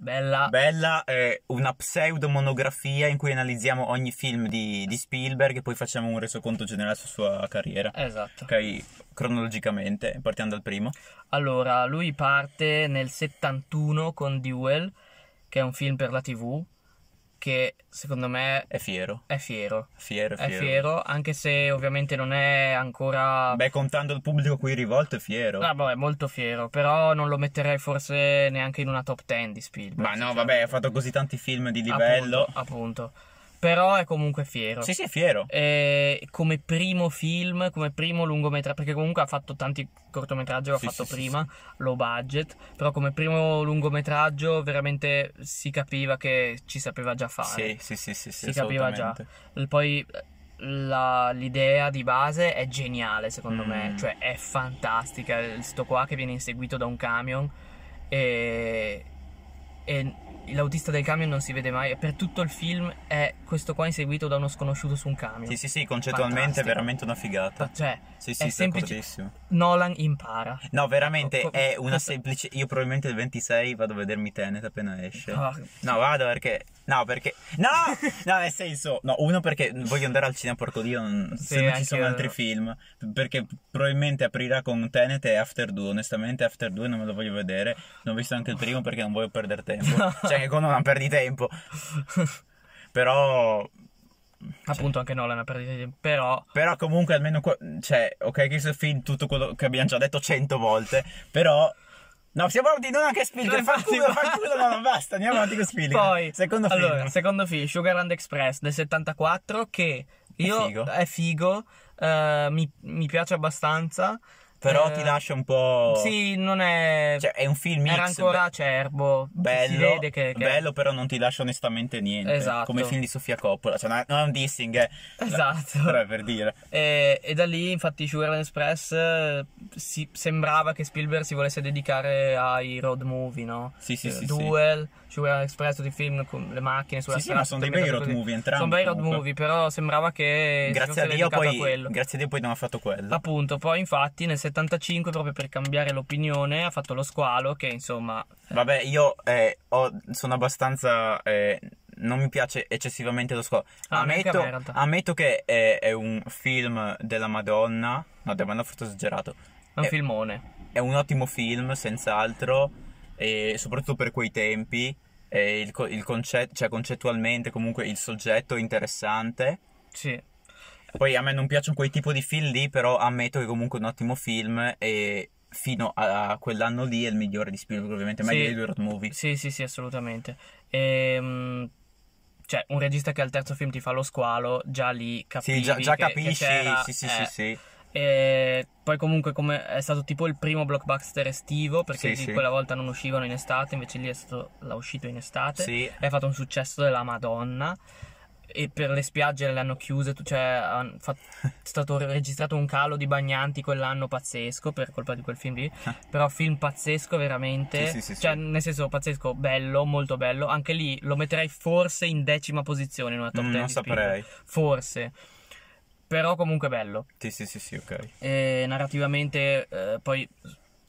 Bella. Bella è eh, una pseudo monografia in cui analizziamo ogni film di, di Spielberg e poi facciamo un resoconto generale sulla sua carriera. Esatto. Ok, cronologicamente, partiamo dal primo. Allora, lui parte nel 71 con Duel, che è un film per la TV che secondo me è fiero. È fiero. Fiero, fiero. È fiero, anche se ovviamente non è ancora... Beh, contando il pubblico qui rivolto è fiero. Ah, vabbè, molto fiero, però non lo metterei forse neanche in una top 10 di Spielberg. Ma no, vabbè, ha fatto così tanti film di livello. Appunto, appunto. Però è comunque fiero. Sì, sì, è fiero. E come primo film, come primo lungometraggio, perché comunque ha fatto tanti cortometraggi, l'ha sì, fatto sì, prima, sì, low budget, però come primo lungometraggio veramente si capiva che ci sapeva già fare. Sì, sì, sì, sì, si capiva già. poi la, l'idea di base è geniale secondo mm. me, cioè è fantastica, sto qua che viene inseguito da un camion e e l'autista del camion non si vede mai e per tutto il film è questo qua inseguito da uno sconosciuto su un camion. Sì, sì, sì, concettualmente Fantastico. è veramente una figata. Cioè, sì, sì, è semplicissimo. Nolan impara. No, veramente ecco, è una questo... semplice io probabilmente il 26 vado a vedermi Tenet appena esce. Oh, no, vado perché No, perché No, no, nel senso, no, uno perché voglio andare al cinema porco Dio, non... sì, se non ci sono io... altri film, perché probabilmente aprirà con Tenet e After 2, onestamente After 2 non me lo voglio vedere, non ho visto anche il primo perché non voglio perdere tempo tempo. cioè, che con Nolan perdi tempo. Però... Appunto, cioè. anche Nolan ha perdito tempo. Però... Però comunque almeno... Cioè, ok, questo film, tutto quello che abbiamo già detto cento volte, però... No, siamo avanti, non anche Spielberg, fa culo, fa culo, no, no, basta, andiamo avanti con Spielberg. Poi, secondo allora, film. secondo film, Sugarland Express del 74, che io... È figo. È figo, uh, mi, mi piace abbastanza. Però eh, ti lascia un po'. Sì, non è. Cioè, è un film Era ancora acerbo. Bello, che, che... bello, però non ti lascia onestamente niente. Esatto. Come film di Sofia Coppola. Cioè, non è un dissing, eh. Esatto. Però è per dire. E, e da lì, infatti, Sugarland Express eh, si, sembrava che Spielberg si volesse dedicare ai road movie, no? Sì, sì, eh, sì. Duel. Sì ci aveva espresso eh, di film con le macchine sulla sì, strada. Sì, ma sono dei bei road così. movie entrambi. Sono bei road movie, però sembrava che grazie a, Dio poi, a grazie a Dio poi non ha fatto quello. Appunto, poi infatti nel 75 proprio per cambiare l'opinione ha fatto lo squalo che insomma eh. Vabbè, io eh, ho, sono abbastanza eh, non mi piace eccessivamente lo squalo. Ah, ammetto, me, ammetto, che è, eh, è, un film della Madonna. No, della Madonna forse esagerato. È un filmone. È un ottimo film, senz'altro e soprattutto per quei tempi il, il concetto, cioè concettualmente comunque il soggetto è interessante. Sì. Poi a me non piacciono quei tipi di film lì, però ammetto che comunque è un ottimo film e fino a, quell'anno lì è il migliore di Spielberg, ovviamente, meglio sì. dei due road movie. Sì, sì, sì, assolutamente. E, ehm, cioè, un regista che al terzo film ti fa lo squalo, già lì capisci. Sì, già, già che, capisci, che sì, sì, eh. sì, sì. E poi comunque come è stato tipo il primo blockbuster estivo perché sì, sì. quella volta non uscivano in estate, invece lì è stato l'ha uscito in estate sì. e ha fatto un successo della Madonna e per le spiagge le hanno chiuse, cioè è stato registrato un calo di bagnanti quell'anno pazzesco per colpa di quel film lì, ah. però film pazzesco veramente, sì, sì, sì, cioè nel senso pazzesco, bello, molto bello, anche lì lo metterei forse in decima posizione in una top mm, 10. non saprei. Film. Forse però comunque bello. Sì, sì, sì, sì ok. E narrativamente eh, poi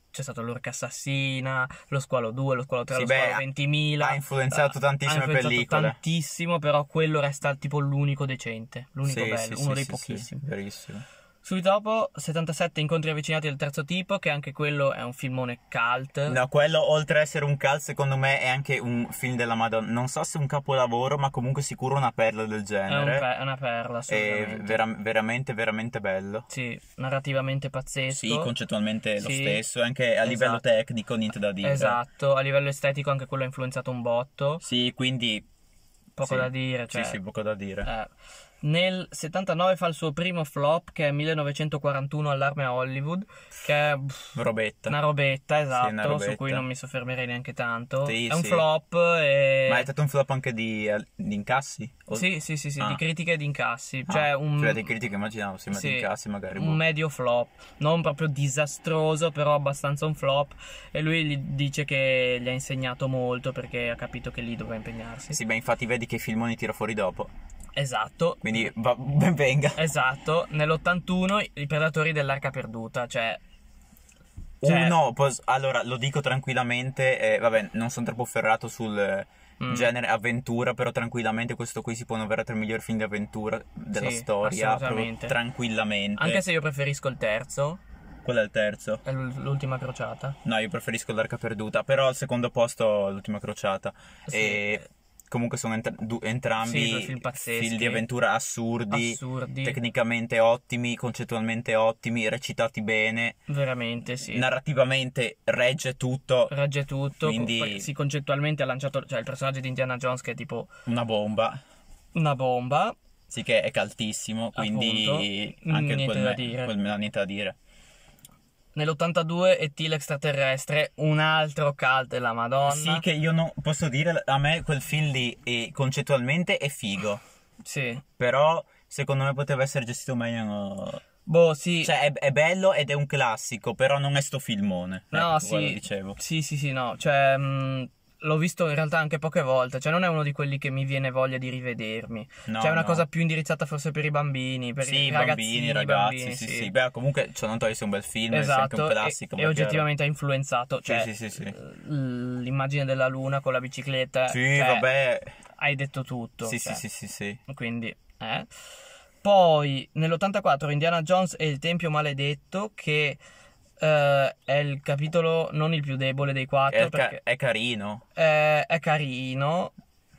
c'è stato l'Orca Assassina, lo Squalo 2, lo Squalo 3, sì, lo beh, Squalo 20.000. Ha influenzato tantissime ha influenzato pellicole. tantissimo, però quello resta tipo l'unico decente, l'unico sì, bello, sì, uno dei pochissimi. verissimo. Subito dopo 77 incontri avvicinati del terzo tipo, che anche quello è un filmone cult. No, quello oltre ad essere un cult, secondo me è anche un film della Madonna. Non so se un capolavoro, ma comunque sicuro una perla del genere. È, un pe- una perla, assolutamente. È vera- veramente, veramente bello. Sì, narrativamente pazzesco. Sì, concettualmente lo stesso, anche a esatto. livello tecnico niente da dire. Esatto, a livello estetico anche quello ha influenzato un botto. Sì, quindi... Poco sì. da dire, cioè... Sì, sì, poco da dire. Eh nel 79 fa il suo primo flop che è 1941 Allarme a Hollywood, che è pff, robetta. una robetta, esatto, sì, una robetta. Esatto, su cui non mi soffermerei neanche tanto. Sì, è un flop. E... Ma è stato un flop anche di, eh, di incassi? O... Sì, sì, sì, sì ah. di critiche e di incassi. Ah. Cioè, un... cioè di critiche immaginavo, sì, ma di incassi magari. Un boh. medio flop, non proprio disastroso, però abbastanza un flop. E lui gli dice che gli ha insegnato molto perché ha capito che lì doveva impegnarsi. Sì, beh, infatti vedi che filmoni tira fuori dopo. Esatto. Quindi quindi va, ben venga. Esatto, nell'81 i Predatori dell'Arca Perduta, cioè... cioè... Uno, pos- allora lo dico tranquillamente, eh, vabbè non sono troppo ferrato sul eh, mm. genere avventura, però tranquillamente questo qui si può annoverare tra i migliori film di avventura della sì, storia, tranquillamente. Anche se io preferisco il terzo. Qual è il terzo? È l'ultima crociata. No, io preferisco l'arca perduta, però al secondo posto l'ultima crociata. Sì. E comunque sono entra- du- entrambi sì, film, pazzeschi, film di avventura assurdi, assurdi, tecnicamente ottimi, concettualmente ottimi, recitati bene. Veramente, sì. Narrativamente regge tutto. Regge tutto. Quindi... Sì, concettualmente ha lanciato, cioè il personaggio di Indiana Jones che è tipo... Una bomba. Una bomba. Sì, che è caltissimo, quindi Appunto. anche niente quel, da me- dire. quel me- niente da dire. Nell'82 è E.T. Extraterrestre, un altro cult della Madonna. Sì, che io non posso dire, a me quel film lì è, eh, concettualmente è figo. Sì. Però secondo me poteva essere gestito meglio. Boh, sì. Cioè, è, è, bello ed è un classico, però non è sto filmone. No, ecco, sì. Dicevo. Sì, sì, sì, no. Cioè, mh, mm, l'ho visto in realtà anche poche volte, cioè non è uno di quelli che mi viene voglia di rivedermi. No, cioè è una no. cosa più indirizzata forse per i bambini, per sì, i ragazzini, bambini, ragazzi, bambini, sì, sì, sì. Beh, comunque cioè, non togli se un bel film, esatto, è un classico. E, e oggettivamente ha influenzato, cioè, sì, sì, sì, sì. l'immagine della luna con la bicicletta. Sì, cioè, vabbè. Hai detto tutto. Sì, cioè. sì, sì, sì, sì. Quindi, eh. Poi nell'84 Indiana Jones e il Tempio Maledetto che Uh, è il capitolo non il più debole dei quattro. È, ca- è carino. È, eh, è, carino,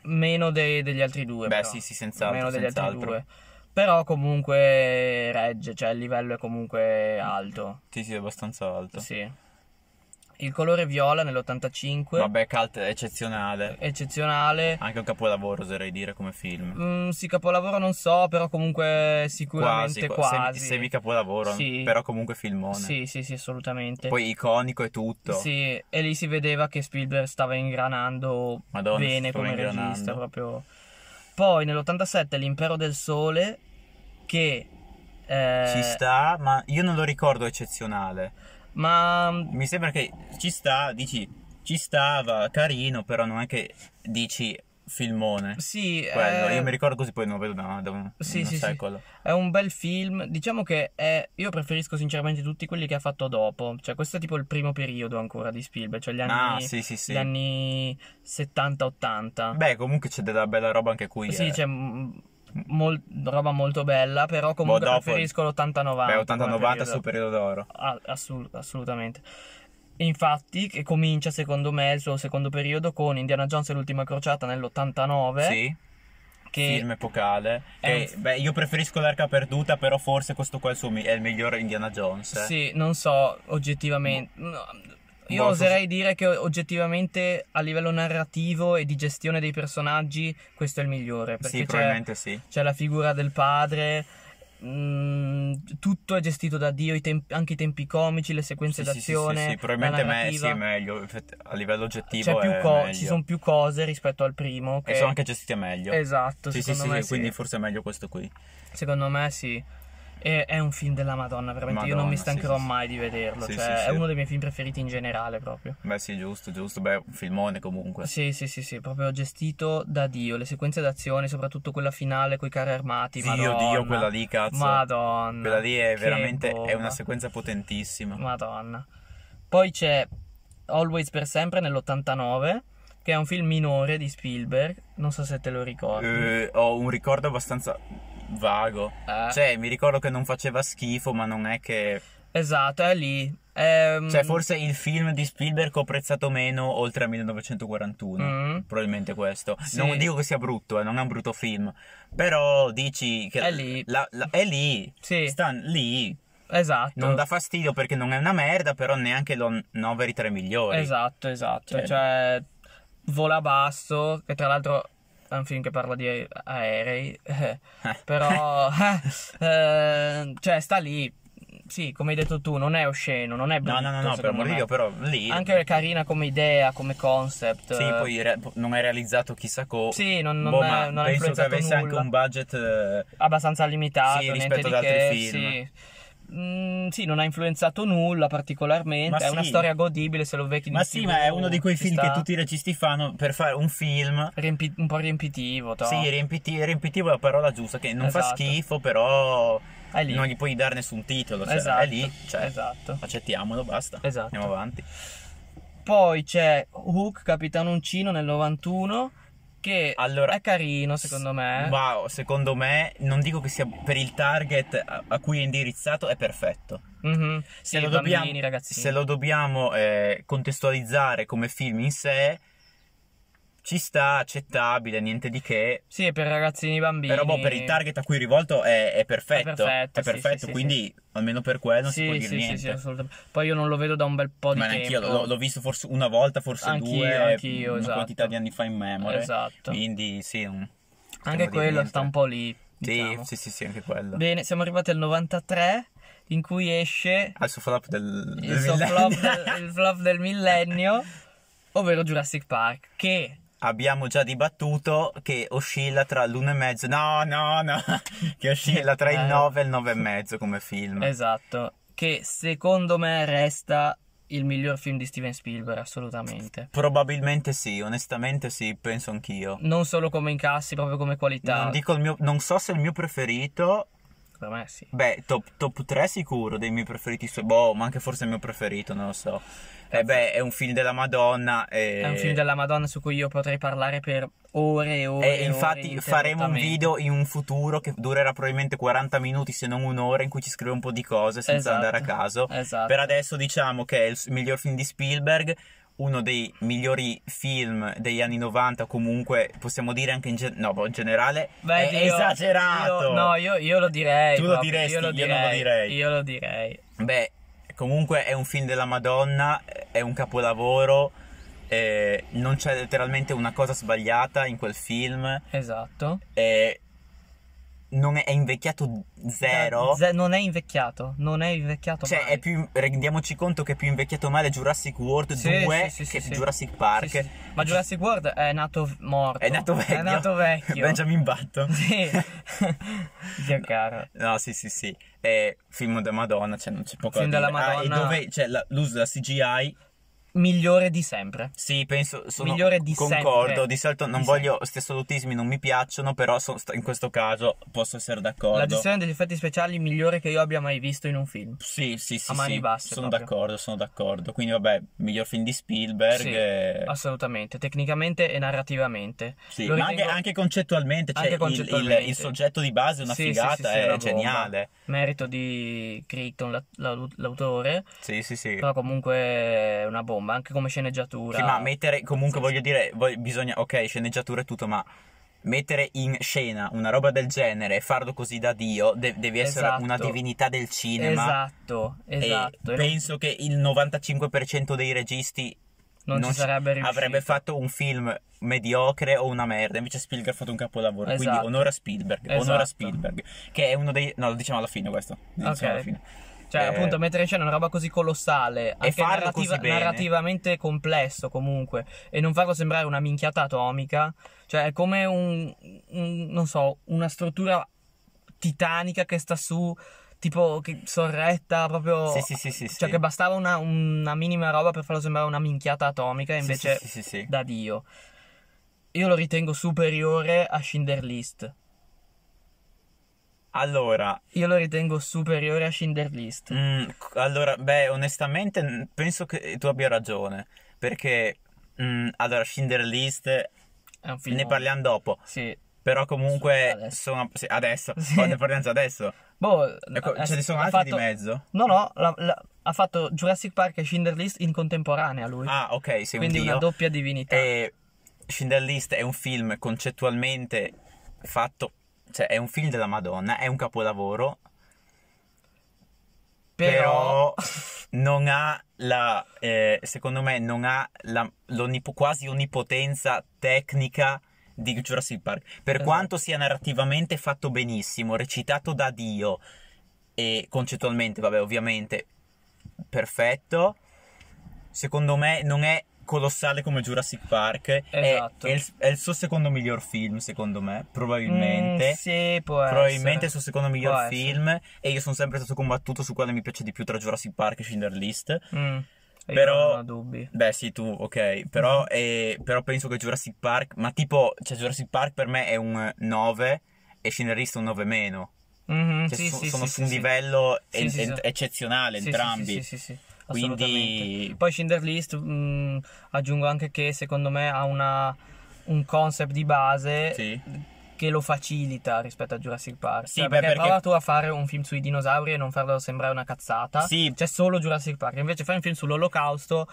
meno de- degli altri due. Beh, però. sì, sì, senz'altro. Meno degli senz'altro. altri due. Però comunque regge, cioè il livello è comunque alto. Sì, sì, è abbastanza alto. Sì. Il colore viola nell'85. Vabbè, cult eccezionale. Eccezionale. Anche un capolavoro, oserei dire, come film. Mm, sì, capolavoro non so, però comunque sicuramente quasi. quasi. Semi, semi capolavoro, sì. però comunque filmone. Sì, sì, sì, assolutamente. Poi iconico e tutto. Sì, e lì si vedeva che Spielberg stava ingranando Madonna, bene come ingranando. regista proprio. Poi nell'87 L'impero del sole che... Eh... Ci sta, ma io non lo ricordo eccezionale. Ma mm, mi sembra che ci sta, dici, ci stava, carino, però non è che dici filmone. Sì, quello. È... Eh, io mi ricordo così, poi non lo vedo da, da un sì, sì, secolo. Sì. È un bel film. Diciamo che è... io preferisco sinceramente tutti quelli che ha fatto dopo. Cioè, questo è tipo il primo periodo ancora di Spielberg, cioè gli anni, ah, sì, sì, anni 70-80. Beh, comunque c'è della bella roba anche qui. Sì, eh. c'è cioè, mm, Mol, roba molto bella, però boh, comunque dopo, preferisco l'80-90. Beh, 80-90 sul periodo d'oro. Ah, assolut- assolutamente. Infatti, che comincia secondo me il suo secondo periodo con Indiana Jones e l'ultima crociata nell'89. Sì. Che film epocale. Che, E, beh, io preferisco l'arca perduta, però forse questo qua è il, suo, è il migliore Indiana Jones. Eh. Sì, non so oggettivamente. No. No, io Boss. oserei dire che oggettivamente a livello narrativo e di gestione dei personaggi questo è il migliore. Perché sì, probabilmente c'è, sì. C'è la figura del padre, mh, mm, tutto è gestito da Dio, i tempi, anche i tempi comici, le sequenze sì, d'azione. Sì, sì, sì probabilmente me, sì, è meglio, a livello oggettivo co- Ci sono più cose rispetto al primo. Che... E sono anche gestite meglio. Esatto, sì, sì, sì, quindi forse è meglio questo qui. Secondo me sì. E è un film della Madonna, veramente. Madonna, io non mi stancherò sì, mai di vederlo. Sì, cioè, sì, è uno dei miei film preferiti in generale, proprio. Beh, sì, giusto, giusto. Beh, un filmone comunque. Sì, sì, sì, sì. Proprio gestito da Dio. Le sequenze d'azione, soprattutto quella finale con i carri armati. Dio, Madonna. Dio, quella lì, cazzo. Madonna. Quella lì è veramente è una sequenza potentissima. Madonna. Poi c'è Always per sempre nell'89 che è un film minore di Spielberg, non so se te lo ricordi. Uh, ho un ricordo abbastanza vago. Eh. Cioè, mi ricordo che non faceva schifo, ma non è che. Esatto, è lì. Ehm... Cioè, forse il film di Spielberg ho apprezzato meno oltre a 1941. Mm. Probabilmente questo. Sì. Non dico che sia brutto, eh, non è un brutto film. Però dici che. È lì. La, la, è lì. Sì. Sta lì. Esatto. Non dà fastidio perché non è una merda, però neanche lo noveri 3 migliori. Esatto, esatto. Cioè, cioè vola basso, che tra l'altro è un film che parla di aerei, eh, però eh, eh, cioè sta lì. Sì, come hai detto tu, non è osceno, non è brutto. No, no, no, no per Murillo, però lì. Anche è eh, carina come idea, come concept. Sì, poi re- non è realizzato chissà cosa. Sì, non, non boh, è, non penso che avesse nulla. anche un budget. Eh, abbastanza limitato. Sì, rispetto ad altri che, film. Sì. Mm, sì, non ha influenzato nulla particolarmente. Ma è sì. una storia godibile se lo vedi. Ma sì, ma è uno di quei film sta... che tutti i registi fanno per fare un film Riempi- un po' riempitivo. Toh. Sì, riempiti- riempitivo è la parola giusta, che non esatto. fa schifo, però non gli puoi dare nessun titolo. Cioè, esatto. È lì, cioè, esatto. accettiamolo, basta. Esatto. Andiamo avanti. Poi c'è Hook, Capitano Uncino nel 91 che allora, è carino secondo me. Wow, secondo me, non dico che sia per il target a, cui è indirizzato, è perfetto. Mm-hmm. Se, sì, lo bambini, dobbiamo, se, lo dobbiamo, eh, contestualizzare come film in sé, ci sta, accettabile, niente di che. Sì, per ragazzini e bambini. Però boh, per il target a cui è rivolto è, è perfetto. È perfetto, è perfetto sì, quindi sì. almeno per quello non si può dire niente. Sì, sì, assolutamente. Poi io non lo vedo da un bel po' di tempo. Ma anch'io l'ho, l'ho, visto forse una volta, forse anch'io, due, anch'io, una esatto. quantità di anni fa in memoria. Esatto. Quindi sì, anche quello sta un po' lì. Diciamo. Sì, sì, sì, anche quello. Bene, siamo arrivati al 93 in cui esce ah, il suo flop del, il, suo flop il flop del millennio ovvero Jurassic Park che abbiamo già dibattuto che oscilla tra l'1,5 no no no che oscilla tra il 9 eh. e il 9,5 come film esatto che secondo me resta il miglior film di Steven Spielberg assolutamente probabilmente sì onestamente sì penso anch'io non solo come incassi proprio come qualità non, mio, non so se è il mio preferito secondo me sì. Beh, top, top 3 sicuro dei miei preferiti, su- boh, ma anche forse il mio preferito, non lo so. Eh beh, è un film della Madonna. E... È un film della Madonna su cui io potrei parlare per ore e ore. E, eh, e infatti ore faremo un video in un futuro che durerà probabilmente 40 minuti, se non un'ora, in cui ci scrive un po' di cose senza esatto. andare a caso. Esatto. Per adesso diciamo che è il miglior film di Spielberg uno dei migliori film degli anni 90, comunque possiamo dire anche in, ge- no, boh, in generale, Beh, è io, esagerato. Io, no, io, io, lo direi. Tu lo proprio, diresti, io, lo direi, non lo direi. Io lo direi. Beh, comunque è un film della Madonna, è un capolavoro. Eh, non c'è letteralmente una cosa sbagliata in quel film. Esatto. Eh, non è, invecchiato zero. Eh, Z- non è invecchiato, non è invecchiato cioè, male. È più, rendiamoci conto che è più invecchiato male Jurassic World sì, 2 sì, sì, che Jurassic Park. Ma Jurassic World è nato morto. È nato vecchio. È nato vecchio. Benjamin Button. Sì. Dio caro. No, sì, sì, sì. È film della Madonna, cioè non c'è poco film da dire. Madonna. Ah, e dove cioè, la, l'uso della CGI migliore di sempre. Sì, penso sono migliore di concordo. Sempre. Di solito non di voglio sempre. stessolutismi, non mi piacciono, però so, in questo caso posso essere d'accordo. La gestione degli effetti speciali migliore che io abbia mai visto in un film. Sì, sì, sì. A mani sì, basse. Sono proprio. d'accordo, sono d'accordo. Quindi vabbè, miglior film di Spielberg. Sì, e... Assolutamente, tecnicamente e narrativamente. Sì, Lo ma anche, anche, concettualmente, cioè anche concettualmente. Il, il, il, soggetto di base è una sì, figata, è, è geniale. Merito di Crichton, l'autore. Sì, sì, sì. Però comunque è una bomba bomba, anche come sceneggiatura. Sì, ma mettere comunque voglio dire, bisogna, ok, sceneggiatura e tutto, ma mettere in scena una roba del genere e farlo così da Dio de- devi essere esatto. una divinità del cinema. Esatto, esatto. E penso che il 95% dei registi non, non ci sarebbe riuscito. Avrebbe fatto un film mediocre o una merda. Invece Spielberg ha fatto un capolavoro. Esatto. Quindi onora Spielberg, esatto. onora Spielberg, che è uno dei No, lo diciamo alla fine questo. Lo diciamo okay. alla fine. Cioè, eh, appunto, in scena una roba così colossale e farlo narrativa- così narrativamente complesso, comunque, e non farlo sembrare una minchiata atomica, cioè, è come un, un non so, una struttura titanica che sta su tipo che sorretta proprio sì, sì, sì, sì, cioè sì. che bastava una, una, minima roba per farlo sembrare una minchiata atomica invece sì, sì, da dio io lo ritengo superiore a Schindler List allora, io lo ritengo superiore a Schindler List. Mm, allora, beh, onestamente penso che tu abbia ragione, perché mm, allora Schindler List ne parliamo dopo. Sì. Però comunque adesso. sono sì, adesso, sì. Oh, ne parliamo già adesso. Boh, ecco, ce ne sono altri fatto... di mezzo? No, no, la, la, ha fatto Jurassic Park e Schindler List in contemporanea lui. Ah, ok, sei Quindi dio. una doppia divinità. E Schindler List è un film concettualmente fatto cioè, è un film della Madonna, è un capolavoro, però, però non ha la, eh, secondo me, non ha la, quasi onnipotenza tecnica di Jurassic Park. Per eh. quanto sia narrativamente fatto benissimo, recitato da Dio e concettualmente, vabbè, ovviamente perfetto, secondo me non è colossale come Jurassic Park. Esatto. È, è, il, è, il, suo secondo miglior film, secondo me. Probabilmente. Mm, sì, può Probabilmente essere. è il suo secondo miglior può film. Essere. E io sono sempre stato combattuto su quale mi piace di più tra Jurassic Park e Schindler List. Mm. Però, non ho dubbi. Beh, sì, tu, ok. Però, mm. eh, però penso che Jurassic Park. Ma tipo, cioè, Jurassic Park per me è un 9 e Schindler List un 9 meno. Mm-hmm, cioè, sì, so, sì, sono sì, su un livello e- eccezionale entrambi. sì, sì, sì. Quindi... Poi Cinderlist mh, mm, aggiungo anche che secondo me ha una, un concept di base sì. che lo facilita rispetto a Jurassic Park. Sì, cioè, beh, perché, perché prova tu a fare un film sui dinosauri e non farlo sembrare una cazzata. Sì. C'è solo Jurassic Park. Invece fai un film sull'olocausto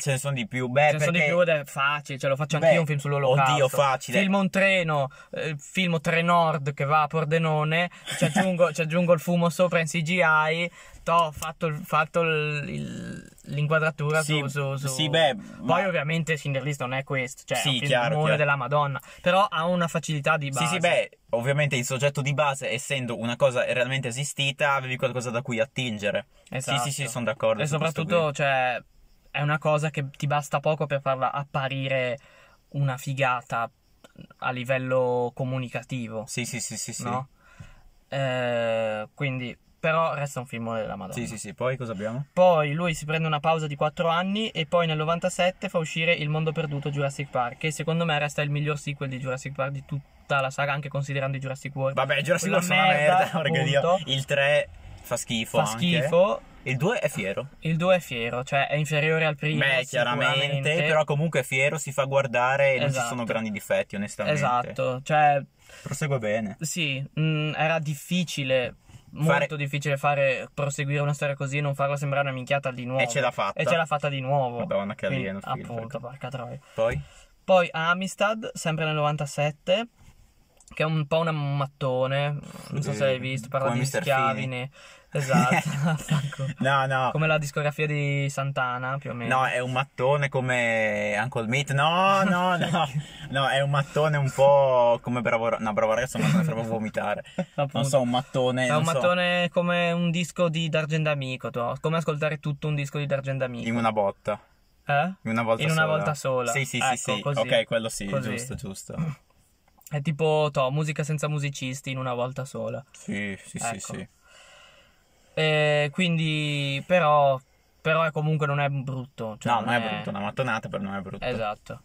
Ce ne sono di più, beh, Ce ne sono di più ed è facile, ce lo faccio anche io un film sull'olocausto. Oddio, facile. Film un treno, eh, film Trenord che va a Pordenone, ci aggiungo, ci aggiungo il fumo sopra in CGI, ho fatto, fatto l'inquadratura sì, su, su, su, Sì, beh, Poi ma... ovviamente Cinderlist non è questo, cioè sì, è chiaro, chiaro. della Madonna, però ha una facilità di base. Sì, sì, beh, ovviamente il soggetto di base, essendo una cosa realmente esistita, avevi qualcosa da cui attingere. Esatto. Sì, sì, sì, esatto. sono d'accordo. E soprattutto, cioè è una cosa che ti basta poco per farla apparire una figata a livello comunicativo. Sì, sì, sì, sì, sì. No? Eh, quindi, però resta un filmone della Madonna. Sì, sì, sì, poi cosa abbiamo? Poi lui si prende una pausa di 4 anni e poi nel 97 fa uscire Il mondo perduto Jurassic Park, che secondo me resta il miglior sequel di Jurassic Park di tutta la saga, anche considerando i Jurassic World. Vabbè, Jurassic World è una merda, merda il 3 fa schifo. Fa anche. schifo il 2 è fiero. Il 2 è fiero, cioè è inferiore al primo. Beh, chiaramente, però comunque è fiero, si fa guardare e esatto. non ci sono esatto. grandi difetti, onestamente. Esatto, cioè... Prosegue bene. Sì, mh, mm, era difficile molto difficile fare proseguire una storia così e non farla sembrare una minchiata di nuovo. E ce l'ha fatta. E ce l'ha fatta di nuovo. Madonna, che alieno. Quindi, film, appunto, certo. porca troia. Poi? Poi Amistad, sempre nel 97, che è un po' un mattone. Non so se l'hai visto, parla di Mr. schiavine. Esatto, no, no. Come la discografia di Santana, più o meno. No, è un mattone come Uncle Meat. No, no, no. no, è un mattone un po' come Bravo No, Bravo Ragazzo non serve a vomitare. Non so, un mattone... È un mattone so. come un disco di D'Argent Amico, tu. come ascoltare tutto un disco di D'Argent Amico. In una botta. Eh? In una volta In sola. volta sola. Sì, sì, ecco, sì, sì. Così. Ok, quello sì, così. giusto, giusto. È tipo to, musica senza musicisti in una volta sola. Sì, sì, ecco. sì, sì. Eh, quindi, però, però è comunque non è brutto. Cioè no, non è, è brutto, una mattonata però non è brutto. Esatto.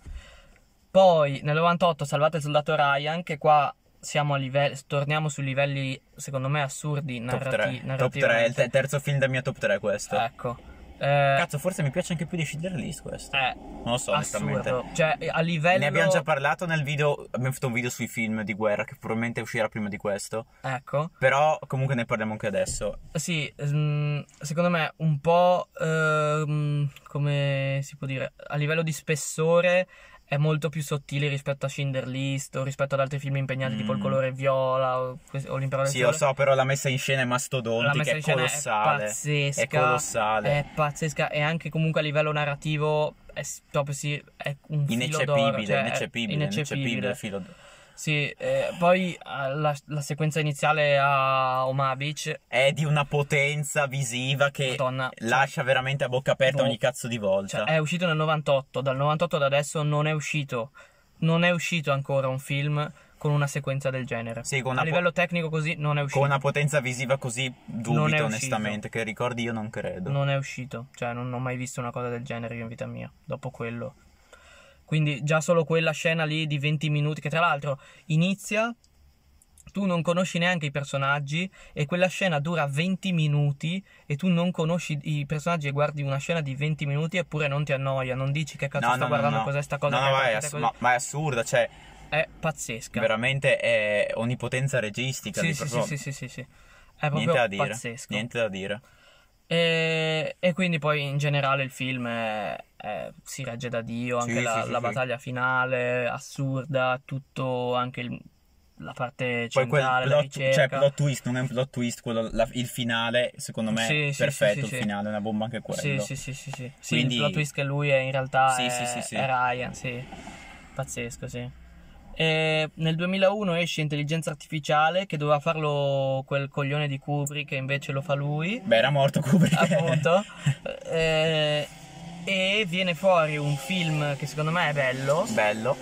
Poi nel 98 salvate il soldato Ryan, che qua siamo a livelli, torniamo su livelli secondo me assurdi. Narrati- top 3, top 3. è il terzo film da mia top 3 questo. Ecco. Eh, Cazzo, forse mi piace anche più di Schindler List questo. Eh, non lo so, assurdo. Cioè, a livello Ne abbiamo già parlato nel video, abbiamo fatto un video sui film di guerra che probabilmente uscirà prima di questo. Ecco. Però comunque ne parliamo anche adesso. Sì, ehm, secondo me un po' ehm, come si può dire, a livello di spessore è molto più sottile rispetto a Schindler List o rispetto ad altri film impegnati mm. tipo Il mm. colore viola o, o L'impero del Sì, Sole. lo so, però la messa in scena è mastodontica, è colossale. È pazzesca. È colossale. È pazzesca e anche comunque a livello narrativo è proprio sì, è un cioè ineccepibile, filo d'oro, cioè ineccepibile, ineccepibile, ineccepibile il filo d'oro. Sì, eh, poi eh, la, la, sequenza iniziale a Omaha Beach è di una potenza visiva che Madonna, cioè, lascia cioè, veramente a bocca aperta boh, ogni cazzo di volta. Cioè, è uscito nel 98, dal 98 ad adesso non è uscito, non è uscito ancora un film con una sequenza del genere. Sì, a livello po- tecnico così non è uscito. Con una potenza visiva così dubito onestamente, che ricordi io non credo. Non è uscito, cioè non, non ho mai visto una cosa del genere io in vita mia, dopo quello. Quindi già solo quella scena lì di 20 minuti, che tra l'altro inizia, tu non conosci neanche i personaggi e quella scena dura 20 minuti e tu non conosci i personaggi e guardi una scena di 20 minuti eppure non ti annoia, non dici che cazzo no, sto no, guardando, no, cos'è sta cosa. No, no, è ass- ma, ma è assurda, cioè è pazzesca. Veramente è onnipotenza registica. Sì, sì, sì, sì, sì, sì, È proprio Niente da dire. pazzesco. Niente da dire. E, e quindi poi in generale il film è, eh, si regge da Dio, anche sì, la, sì, la sì, battaglia finale, assurda, tutto, anche il, la parte centrale, Poi quel cioè plot twist, non è un plot twist, quello, la, il finale secondo me è sì, perfetto, sì, il finale una bomba anche quella. Sì, sì, sì, sì, Quindi... il plot twist che lui è in realtà è, è Ryan, sì, pazzesco, sì. E nel 2001 esce Intelligenza Artificiale che doveva farlo quel coglione di Kubrick che invece lo fa lui. Beh, era morto Kubrick. Appunto. e, eh, e viene fuori un film che secondo me è bello. Bello.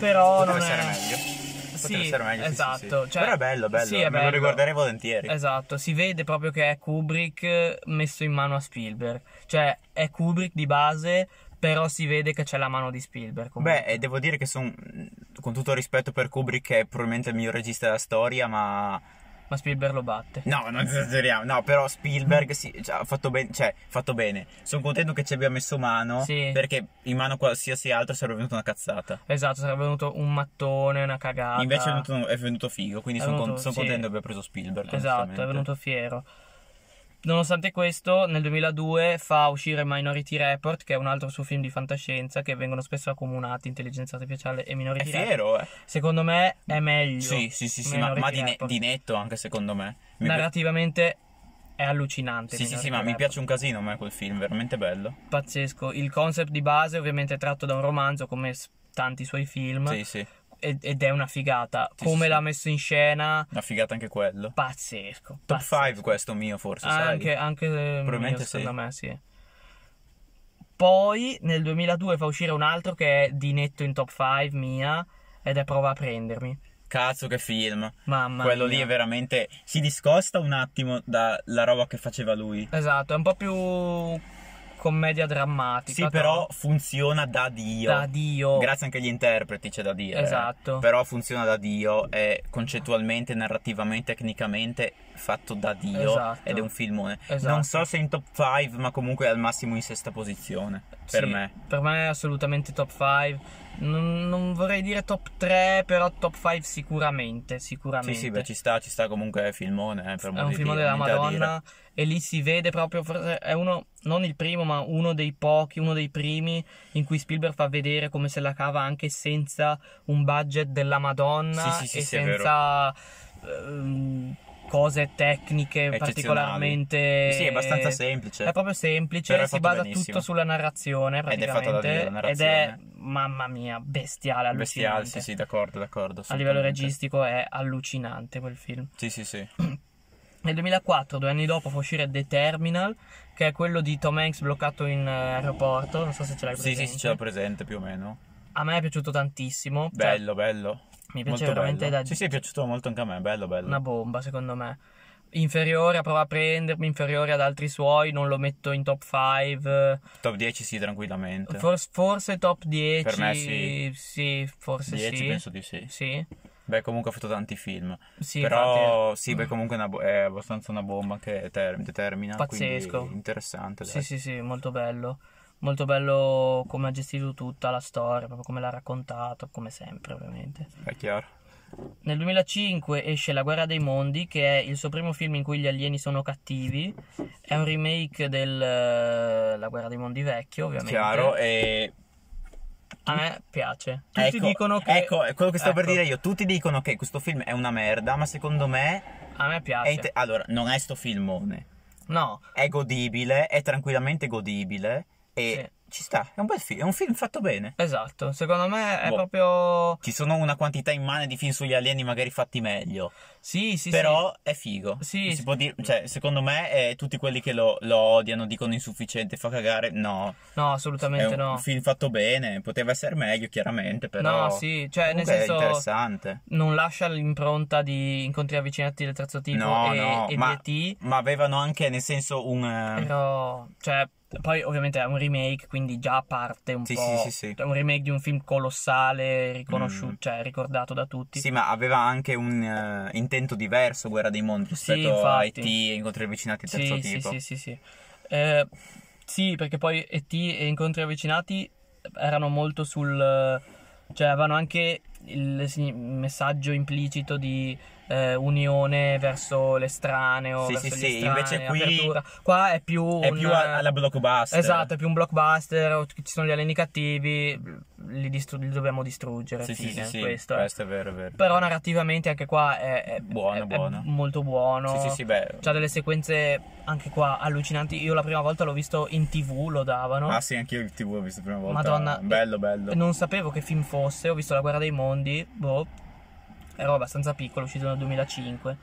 Però Potrebbe non essere è... meglio. Potrebbe sì, essere meglio, esatto. Sì, sì, esatto, Cioè, Però è bello, bello. Sì, è bello. Me lo riguarderei volentieri. Esatto, si vede proprio che è Kubrick messo in mano a Spielberg. Cioè, è Kubrick di base, però si vede che c'è la mano di Spielberg. Comunque. Beh, e devo dire che sono, con tutto rispetto per Kubrick, che è probabilmente il miglior regista della storia, ma ma Spielberg lo batte. No, non esageriamo. No, però Spielberg sì, cioè, ha fatto, ben, cioè, fatto bene. Sono contento che ci abbia messo mano. Sì. Perché in mano qualsiasi altro sarebbe venuto una cazzata. Esatto, sarebbe venuto un mattone, una cagata. Invece è venuto, è venuto figo. Quindi sono, con, sono sì. contento che abbia preso Spielberg. Esatto, è venuto fiero. Nonostante questo, nel 2002 fa uscire Minority Report, che è un altro suo film di fantascienza, che vengono spesso accomunati intelligenza artificiale e Minority Report. È vero, Report. eh. Secondo me è meglio. Sì, sì, sì, sì ma, ma di, ne- di, netto anche secondo me. Mi Narrativamente è allucinante. Sì, sì, sì, ma mi piace un casino a me quel film, veramente bello. Pazzesco. Il concept di base ovviamente è tratto da un romanzo come tanti suoi film. Sì, sì ed, è una figata. Sì, Come sì. l'ha messo in scena. Una figata anche quello. Pazzesco. Top 5 questo mio forse, anche, sai? Anche eh, Probabilmente mio, secondo me sì. Poi nel 2002 fa uscire un altro che è di netto in top 5 mia ed è Prova a prendermi. Cazzo che film. Mamma Quello mia. lì è veramente si discosta un attimo dalla roba che faceva lui. Esatto, è un po' più commedia drammatica. Sì, però funziona da Dio. Da Dio. Grazie anche agli interpreti c'è da dire. Esatto. Però funziona da Dio, è concettualmente, narrativamente, tecnicamente fatto da Dio esatto. ed è un filmone. Esatto. Non so se in top 5, ma comunque al massimo in sesta posizione per sì, me. Per me è assolutamente top 5. Non, non, vorrei dire top 3, però top 5 sicuramente, sicuramente. Sì, sì, beh, ci sta, ci sta comunque filmone, eh, per È un filmone della Madonna e lì si vede proprio è uno non il primo, ma uno dei pochi, uno dei primi in cui Spielberg fa vedere come se la cava anche senza un budget della Madonna sì, sì, sì, e senza ehm, cose tecniche particolarmente sì è abbastanza semplice è proprio semplice è si basa benissimo. tutto sulla narrazione ed è, la narrazione. ed è mamma mia bestiale allucinante bestiale sì sì d'accordo d'accordo a livello registico è allucinante quel film sì sì sì nel 2004, due anni dopo, fa uscire The Terminal, che è quello di Tom Hanks bloccato in eh, aeroporto. Non so se ce l'hai presente. Sì, sì, ce l'ho presente più o meno. A me è piaciuto tantissimo. Bello, cioè, bello. Mi piace molto veramente bello. da Sì, sì, è piaciuto molto anche a me, bello, bello. Una bomba, secondo me. Inferiore, a prova a prendermi, inferiore ad altri suoi, non lo metto in top 5. Top 10 sì, tranquillamente. Forse, forse top 10. Per me sì. Sì, forse 10 sì. penso di sì. Sì. Beh, comunque ha fatto tanti film. Sì, però infatti, sì, beh, comunque una, è abbastanza una bomba che determina. Pazzesco. Interessante. Dai. Sì, sì, sì, molto bello molto bello come ha gestito tutta la storia, proprio come l'ha raccontato, come sempre ovviamente. È chiaro. Nel 2005 esce La guerra dei mondi, che è il suo primo film in cui gli alieni sono cattivi. È un remake della eh, guerra dei mondi vecchio, ovviamente. Chiaro, e a me piace. Tutti ecco, dicono che. Ecco, quello che sto ecco. per dire io. Tutti dicono che questo film è una merda, ma secondo me. A me piace. Inter- allora, non è sto filmone. No. È godibile, è tranquillamente godibile. E sì. ci sta, è un bel film, è un film fatto bene. Esatto, secondo me è boh. proprio... Ci sono una quantità immane di film sugli alieni magari fatti meglio. Sì, sì, Però sì. è figo. Sì, si può dire, cioè, secondo me eh, tutti quelli che lo, lo, odiano dicono insufficiente, fa cagare. No. No, assolutamente un no. Un film fatto bene, poteva essere meglio chiaramente, però... No, sì, cioè nel senso... È interessante. Non lascia l'impronta di incontri avvicinati del terzo tipo no, e, no, e ma, ma avevano anche nel senso un... Eh... Però, cioè, poi ovviamente è un remake, quindi già parte un sì, po'. Sì, sì, sì. È cioè, un remake di un film colossale, riconosciuto, mm. cioè ricordato da tutti. Sì, ma aveva anche un uh, intento diverso Guerra dei Mondi rispetto sì, a E.T. e Incontri Avvicinati terzo sì, tipo. Sì, sì, sì. Sì. Eh, sì, perché poi E.T. e Incontri Avvicinati erano molto sul... cioè avevano anche il messaggio implicito di eh, unione verso l'estraneo. Sì, verso sì, sì. Estranei, invece qui qua è più è un, più alla blockbuster. Esatto, è più un blockbuster, ci sono gli alieni cattivi, li, distru- li dobbiamo distruggere. Sì, fine, sì, sì, questo, sì. È. questo è vero, è vero. Però narrativamente anche qua è, è buono, è, buono. molto buono. Sì, sì, sì, beh. C'ha delle sequenze anche qua allucinanti. Io la prima volta l'ho visto in TV, lo davano. Ah, sì, anche io in TV l'ho visto la prima volta. Madonna, bello, bello. Non sapevo che film fosse, ho visto La guerra dei mondi, boh ero eh, abbastanza piccolo, uscito nel 2005.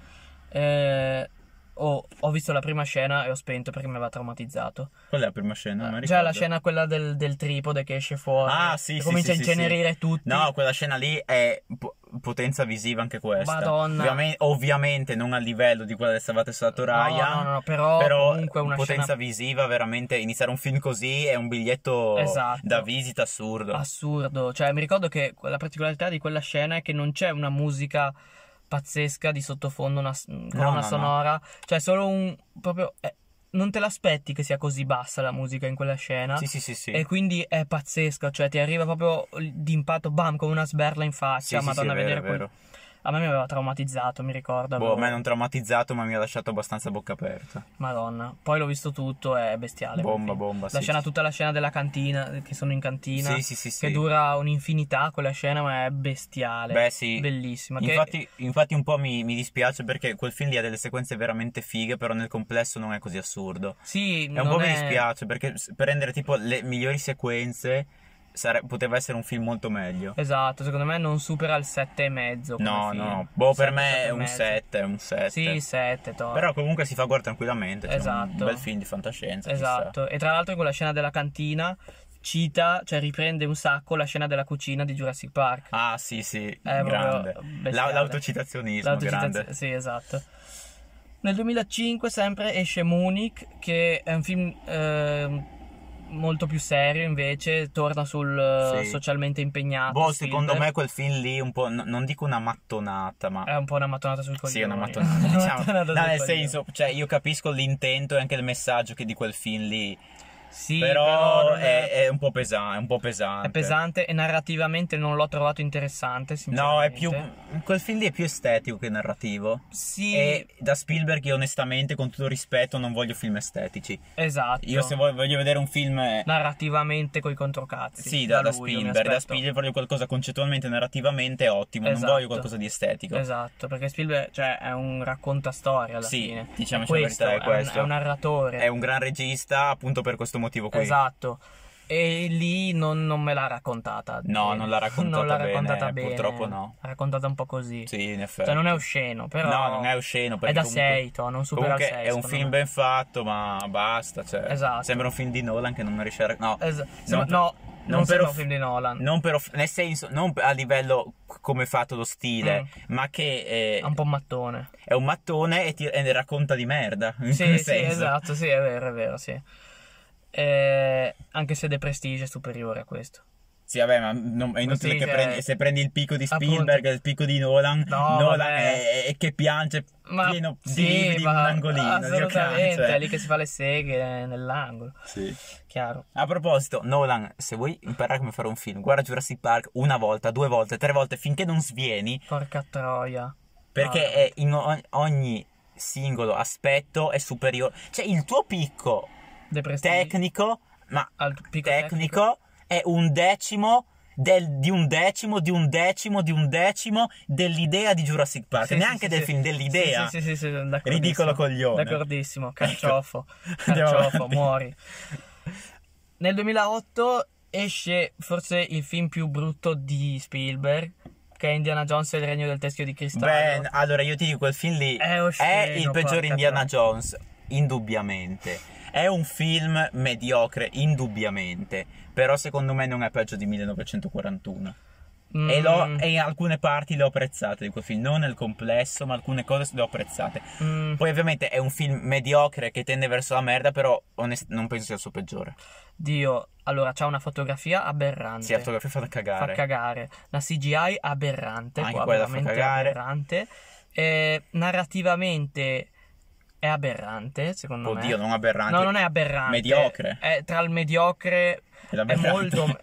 Eh, ho, ho visto la prima scena e ho spento perché mi aveva traumatizzato. Qual è la prima scena? Eh, già la scena quella del, del, tripode che esce fuori. Ah, sì, sì. Comincia sì, a incenerire sì. tutti. No, quella scena lì è potenza visiva anche questa. Madonna. Ovviamente, ovviamente non a livello di quella del Salvate Soldato Raya. No, no, no, però, però comunque una potenza scena... visiva, veramente iniziare un film così è un biglietto esatto. da visita assurdo. Assurdo. Cioè, mi ricordo che la particolarità di quella scena è che non c'è una musica pazzesca di sottofondo, una colonna no, no, sonora, no. cioè solo un proprio eh, non te l'aspetti che sia così bassa la musica in quella scena. Sì, sì, sì, sì. E quindi è pazzesca, cioè ti arriva proprio d'impatto, bam, come una sberla in faccia, sì, madonna, sì, sì, vedere vero, quello. A me mi aveva traumatizzato, mi ricordo. Boh, a me non traumatizzato, ma mi ha lasciato abbastanza bocca aperta. Madonna. Poi l'ho visto tutto, è bestiale. Bomba, bomba. La sì, scena, sì. tutta la scena della cantina, che sono in cantina. Sì, sì, sì. Che sì. dura un'infinità quella scena, ma è bestiale. Beh, sì. Bellissima. Infatti, che... infatti un po' mi, mi, dispiace perché quel film lì ha delle sequenze veramente fighe, però nel complesso non è così assurdo. Sì, è un po' è... mi dispiace perché prendere tipo le migliori sequenze sare- poteva essere un film molto meglio. Esatto, secondo me non supera il 7,5. No, film. no, boh, 7, per me è un 7, un 7. Sì, 7, Però comunque si fa guardare tranquillamente, cioè esatto. un bel film di fantascienza. Esatto, e tra l'altro con la scena della cantina cita, cioè riprende un sacco la scena della cucina di Jurassic Park. Ah, sì, sì, è grande. La, l'autocitazionismo, L'autocitazio- grande. Sì, esatto. Nel 2005 sempre esce Munich, che è un film eh, molto più serio invece, torna sul eh, sì. socialmente impegnato. Boh, secondo me quel film lì un po', n- non dico una mattonata, ma... È un po' una mattonata sul coglione. Sì, è una mattonata, diciamo. mattonata no, nel coglione. senso, cioè, io capisco l'intento e anche il messaggio che di quel film lì sì, però, però è, è, un pesan- è, un po pesante. È pesante e narrativamente non l'ho trovato interessante. No, è più. Quel film lì è più estetico che narrativo. Sì. E da Spielberg, io onestamente, con tutto rispetto, non voglio film estetici. Esatto. Io se voglio, voglio vedere un film. Eh, narrativamente coi controcazzi. Sì, da, da, da Spielberg. Da Spielberg voglio qualcosa concettualmente, narrativamente ottimo. Esatto. Non voglio qualcosa di estetico. Esatto, perché Spielberg cioè, è un raccontastoria alla sì, fine. Diciamoci la verità, è questo. È un, è un narratore. È un gran regista, appunto per questo motivo motivo qui. Esatto. E lì non, non me l'ha raccontata. No, bene. non l'ha raccontata, non l'ha raccontata bene, bene, Purtroppo no. L'ha raccontata un po' così. Sì, in cioè, effetti. Cioè, non è usceno, però. No, non è usceno. È da 6, to, non supera 6. È un film me. ben fatto, ma basta. Cioè, esatto. Sembra un film di Nolan che non riesce a. Rac- no, es- sembra, per... no non, non per off- un film di Nolan. Non per off- nel senso, non a livello come è fatto lo stile, mm. ma che è, è un po' mattone. È un mattone e, ti, e racconta di merda. Sì, sì, senso. esatto, sì, è vero, è vero, sì eh, anche se The Prestige è superiore a questo. Sì, vabbè, ma non, è inutile Prestige che prendi, è... se prendi il picco di Spielberg, Appunto. il picco di Nolan, no, Nolan è, è, che piange ma, pieno sì, di, di ma, un angolino. Assolutamente, cioè. è lì che si fa le seghe nell'angolo. Sì. Chiaro. A proposito, Nolan, se vuoi imparare come fare un film, guarda Jurassic Park una volta, due volte, tre volte, finché non svieni. Porca troia. Perché ah, in ogni singolo aspetto è superiore. Cioè, il tuo picco tecnico, ma tecnico, tecnico è un decimo del, di un decimo, di un decimo, di un decimo dell'idea di Jurassic Park, sì, neanche sì, del sì. film, dell'idea. Sì, sì, sì, Ridicolo coglione. D'accordissimo, ecco. carciofo, carciofo, muori. Nel 2008 esce forse il film più brutto di Spielberg, che è Indiana Jones e il regno del teschio di cristallo. Beh, allora io ti dico, quel film lì è, osceno, è il peggior Indiana Jones, indubbiamente è un film mediocre, indubbiamente, però secondo me non è peggio di 1941. Mm. E, e, in alcune parti le ho apprezzate di quel film, non nel complesso, ma alcune cose le ho apprezzate. Mm. Poi, ovviamente, è un film mediocre che tende verso la merda, però onest- non penso sia il suo peggiore. Dio, allora c'ha una fotografia aberrante. Sì, la fotografia fa da cagare. Fa cagare. La CGI aberrante, Anche ah, qua, quella fa cagare. aberrante. Eh, narrativamente è aberrante, secondo Oddio, me. Oddio, non aberrante. No, non è aberrante. Mediocre. È tra il mediocre è molto,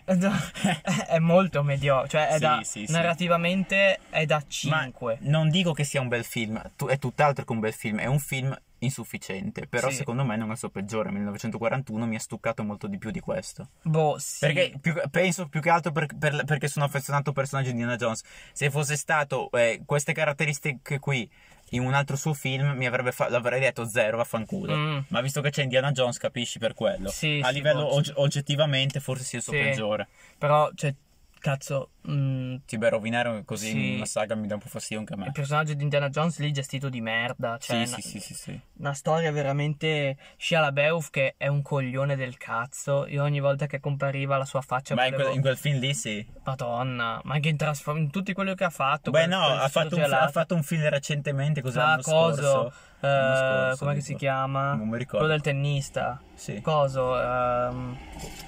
è molto mediocre, cioè è sì, da, sì, narrativamente sì. è da 5. Ma non dico che sia un bel film, è tutt'altro che un bel film, è un film insufficiente, però secondo me non è il suo peggiore, 1941 mi ha stuccato molto di più di questo. Boh, sì. Perché più, penso più che altro per, per, perché sono affezionato al personaggio di Indiana Jones. Se fosse stato eh, queste caratteristiche qui in un altro suo film mi avrebbe fa- l'avrei detto zero, vaffanculo. Mm. Ma visto che c'è Indiana Jones, capisci per quello. Sì, a sì, livello oggettivamente forse sia il suo sì. peggiore. Però, cioè, Cazzo, mm, ti beh, rovinare così sì. una saga mi dà un po' fastidio anche a me. Il personaggio di Indiana Jones lì gestito di merda. Cioè sì, una, sì, sì, sì, Una storia veramente. Shia LaBeouf che è un coglione del cazzo. Io ogni volta che compariva la sua faccia. Ma volevo... in, quel, in, quel, film lì sì. Madonna, ma anche in, trasform... in tutti quelli che ha fatto. Beh, quel, no, quel ha, fatto un, ha fatto, un, film recentemente. Cos'è l'anno cosa? scorso? Uh, eh, come si chiama? Non mi ricordo. Quello del tennista. Sì. Coso. Um... Ehm,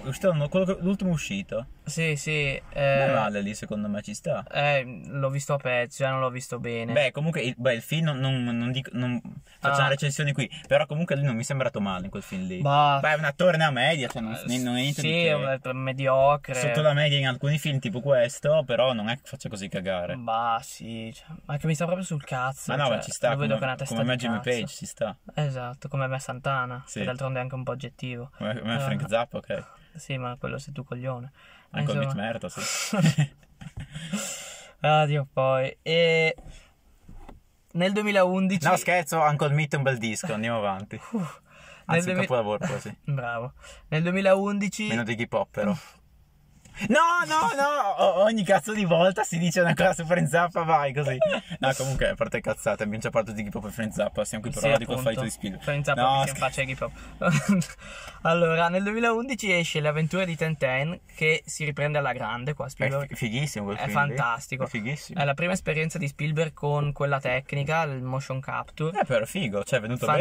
Uscitano, l'ultimo uscito. Sì, sì. Eh... male lì, secondo me ci sta. Eh, l'ho visto a pezzi, cioè non l'ho visto bene. Beh, comunque il, beh, il film non, non, non, dico, non facciamo ah. recensione qui. Però comunque lui non mi è sembrato male in quel film lì. Bah. Beh, è una attore nella media, cioè non, eh, non è niente sì, di più. Sì, mediocre. Sotto la media in alcuni film tipo questo, però non è che faccia così cagare. Bah, sì. Cioè, ma che mi sta proprio sul cazzo. Ma no, cioè, ma ci sta. Lo vedo con una testa come me Jimmy Page ci sta. Esatto, come me Santana, sì. che d'altronde è anche un po' oggettivo. Come, uh, Frank Zappa, ok. Sì, ma quello sei tu coglione. Anche Insomma... merda, sì. ah, Dio poi. E... Nel 2011... No, scherzo, Uncle Meat è un bel disco, andiamo avanti. Uh, Anzi, 2000... un capolavoro quasi. Bravo. Nel 2011... Meno di hip hop però. No, no, no! ogni cazzo di volta si dice una cosa su Zappa, vai così. No, comunque, a parte cazzate, abbiamo già parlato di hip hop e Zappa. siamo qui per parlare sì, di quel fight di Spiel. Frenzappa no, che sc- faccia hip hop. allora, nel 2011 esce l'avventura di Tenten che si riprende alla grande qua Spielberg. È fighissimo quel È film, fantastico. È fighissimo. È la prima esperienza di Spielberg con quella tecnica, il motion capture. Eh, è però figo, cioè è venuto fantastico.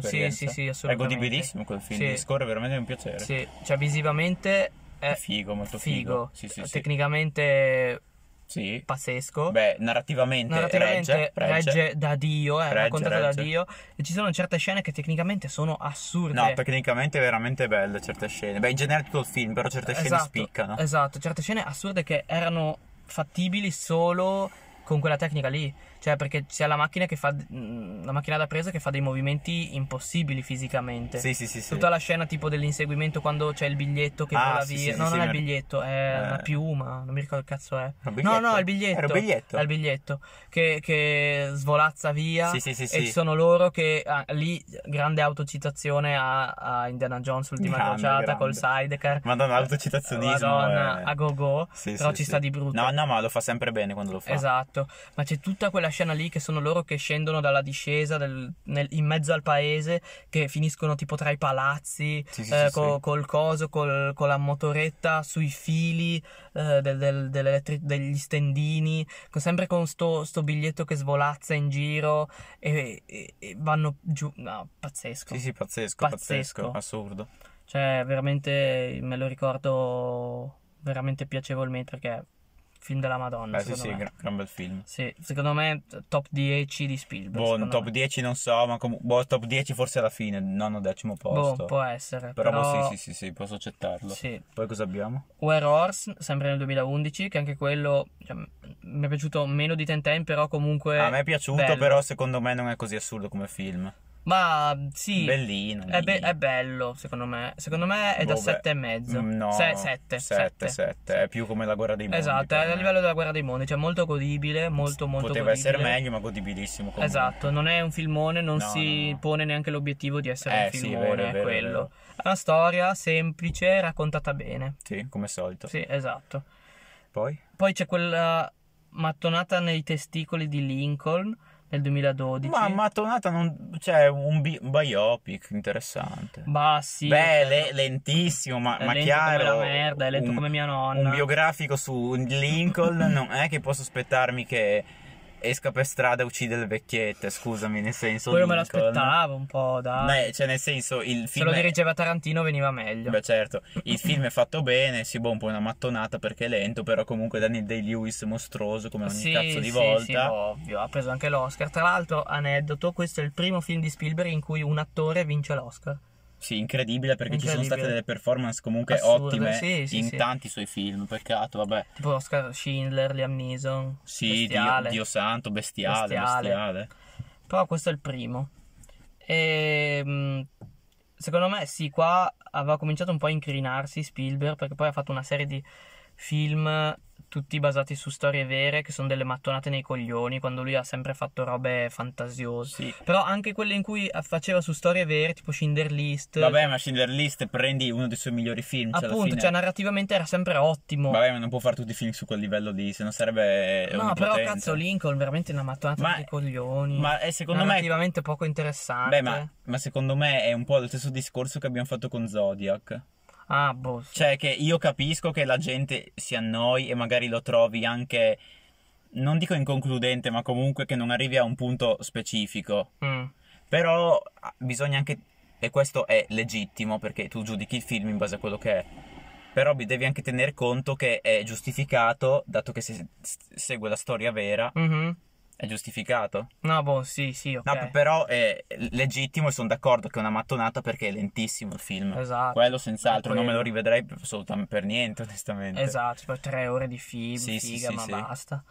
bene Fantastico, sì, sì, sì, assolutamente. È godibilissimo quel film, sì. scorre veramente un piacere. Sì, cioè visivamente è figo, molto figo. figo. Sì, sì, Tecnicamente sì. pazzesco. Beh, narrativamente, narrativamente regge, regge, regge da Dio, è eh, raccontato raccontata da Dio. E ci sono certe scene che tecnicamente sono assurde. No, tecnicamente veramente belle certe scene. Beh, in generale tutto il film, però certe esatto, scene spiccano. Esatto, certe scene assurde che erano fattibili solo con quella tecnica lì. Cioè, perché c'è la macchina che fa. Mm, la macchina da presa che fa dei movimenti impossibili fisicamente. Sì, sì, sì. Tutta la scena tipo dell'inseguimento quando c'è il biglietto che ah, vola sì, via. Sì, no, non è il biglietto, è eh. una piuma. Non mi ricordo che cazzo è. No, no, è il biglietto. Era il biglietto. È il biglietto. Che, che svolazza via. Sì, sì, sì. E ci sono loro che ah, lì, grande autocitazione a, a Indiana Jones, l'ultima grande, crociata col sidecar. Madonna, autocitazionismo. Madonna, eh. a go go. però ci sta di brutto. No, no, ma lo fa sempre bene quando lo fa. Esatto. Ma c'è tutta quella quella scena lì che sono loro che scendono dalla discesa del, nel, in mezzo al paese, che finiscono tipo tra i palazzi, sì, sì, eh, sì, co- col coso, col, con la motoretta sui fili eh, del, del, degli stendini, con, sempre con sto, sto, biglietto che svolazza in giro e, e, e vanno giù. No, pazzesco. Sì, sì, pazzesco, pazzesco, pazzesco, assurdo. Cioè, veramente me lo ricordo veramente piacevolmente perché Film della Madonna. Beh, sì, sì, gran, gran, bel film. Sì, secondo me top 10 di Spielberg. Boh, top me. 10 non so, ma com- boh, top 10 forse alla fine, non al decimo boh, posto. Boh, può essere. Però, però... Boh, sì, sì, sì, sì, posso accettarlo. Sì. Poi cosa abbiamo? Where Horse, sempre nel 2011, che anche quello cioè, mi è piaciuto meno di Ten però comunque... A me è piaciuto, bello. però secondo me non è così assurdo come film. Ma sì. Bellino. È, be- è, bello, secondo me. Secondo me è da boh, 7,5. Mm, no. 7, 7, 7. È più come la guerra dei mondi. Esatto, è a livello della guerra dei mondi, cioè molto godibile, molto molto Poteva godibile. essere meglio, ma godibilissimo comunque. Esatto, non è un filmone, non no, si no. pone neanche l'obiettivo di essere eh, un filmone, sì, vero, vero, quello. Vero. È una storia semplice, raccontata bene. Sì, come solito. Sì, esatto. Poi? Poi c'è quella mattonata nei testicoli di Lincoln nel 2012. Ma, ma Tonata non... cioè, un, bi- biopic interessante. Bah, sì. Beh, le- lentissimo, ma, è ma chiaro. Come la merda, è lento un, come mia nonna. Un biografico su Lincoln, non è che posso aspettarmi che esca per strada e uccide le vecchiette. Eh, scusami, nel senso. Quello Lincoln. me l'aspettavo un po', dai. Beh, cioè, nel senso, il film. Se lo dirigeva Tarantino veniva meglio. Beh, certo. Il film è fatto bene, si boh, un po' una mattonata perché è lento, però comunque Daniel Day-Lewis mostruoso come ogni sì, cazzo di sì, volta. Sì, ovvio, ha preso anche l'Oscar. Tra l'altro, aneddoto, questo è il primo film di Spielberg in cui un attore vince l'Oscar. Sì, incredibile perché incredibile. ci sono state delle performance comunque Assurde. ottime sì, sì, in sì. tanti suoi film, peccato, vabbè. Tipo Oscar Schindler, Liam Neeson. Sì, Dio, Dio, santo, bestiale, bestiale, bestiale, Però questo è il primo. E, ehm, secondo me sì, qua aveva cominciato un po' a incrinarsi Spielberg perché poi ha fatto una serie di film tutti basati su storie vere che sono delle mattonate nei coglioni quando lui ha sempre fatto robe fantasiose sì. però anche quelle in cui faceva su storie vere tipo Schindler List vabbè ma Schindler List prendi uno dei suoi migliori film cioè appunto fine... cioè narrativamente era sempre ottimo vabbè ma non può fare tutti i film su quel livello lì se non sarebbe no però cazzo Lincoln veramente una mattonata ma, nei coglioni ma è secondo narrativamente me... poco interessante beh ma, ma secondo me è un po' lo stesso discorso che abbiamo fatto con Zodiac Ah, boh. Sì. Cioè che io capisco che la gente si annoi e magari lo trovi anche non dico inconcludente, ma comunque che non arrivi a un punto specifico. Mm. Però ah, bisogna anche e questo è legittimo perché tu giudichi il film in base a quello che è. Però devi anche tener conto che è giustificato, dato che se, segue la storia vera, mm-hmm è giustificato? No, boh, sì, sì, ok. No, però è eh, legittimo e sono d'accordo che è una mattonata perché è lentissimo il film. Esatto. Quello senz'altro, non me lo rivedrei assolutamente per niente, onestamente. Esatto, per tre ore di film, sì, figa, sì, ma sì. basta.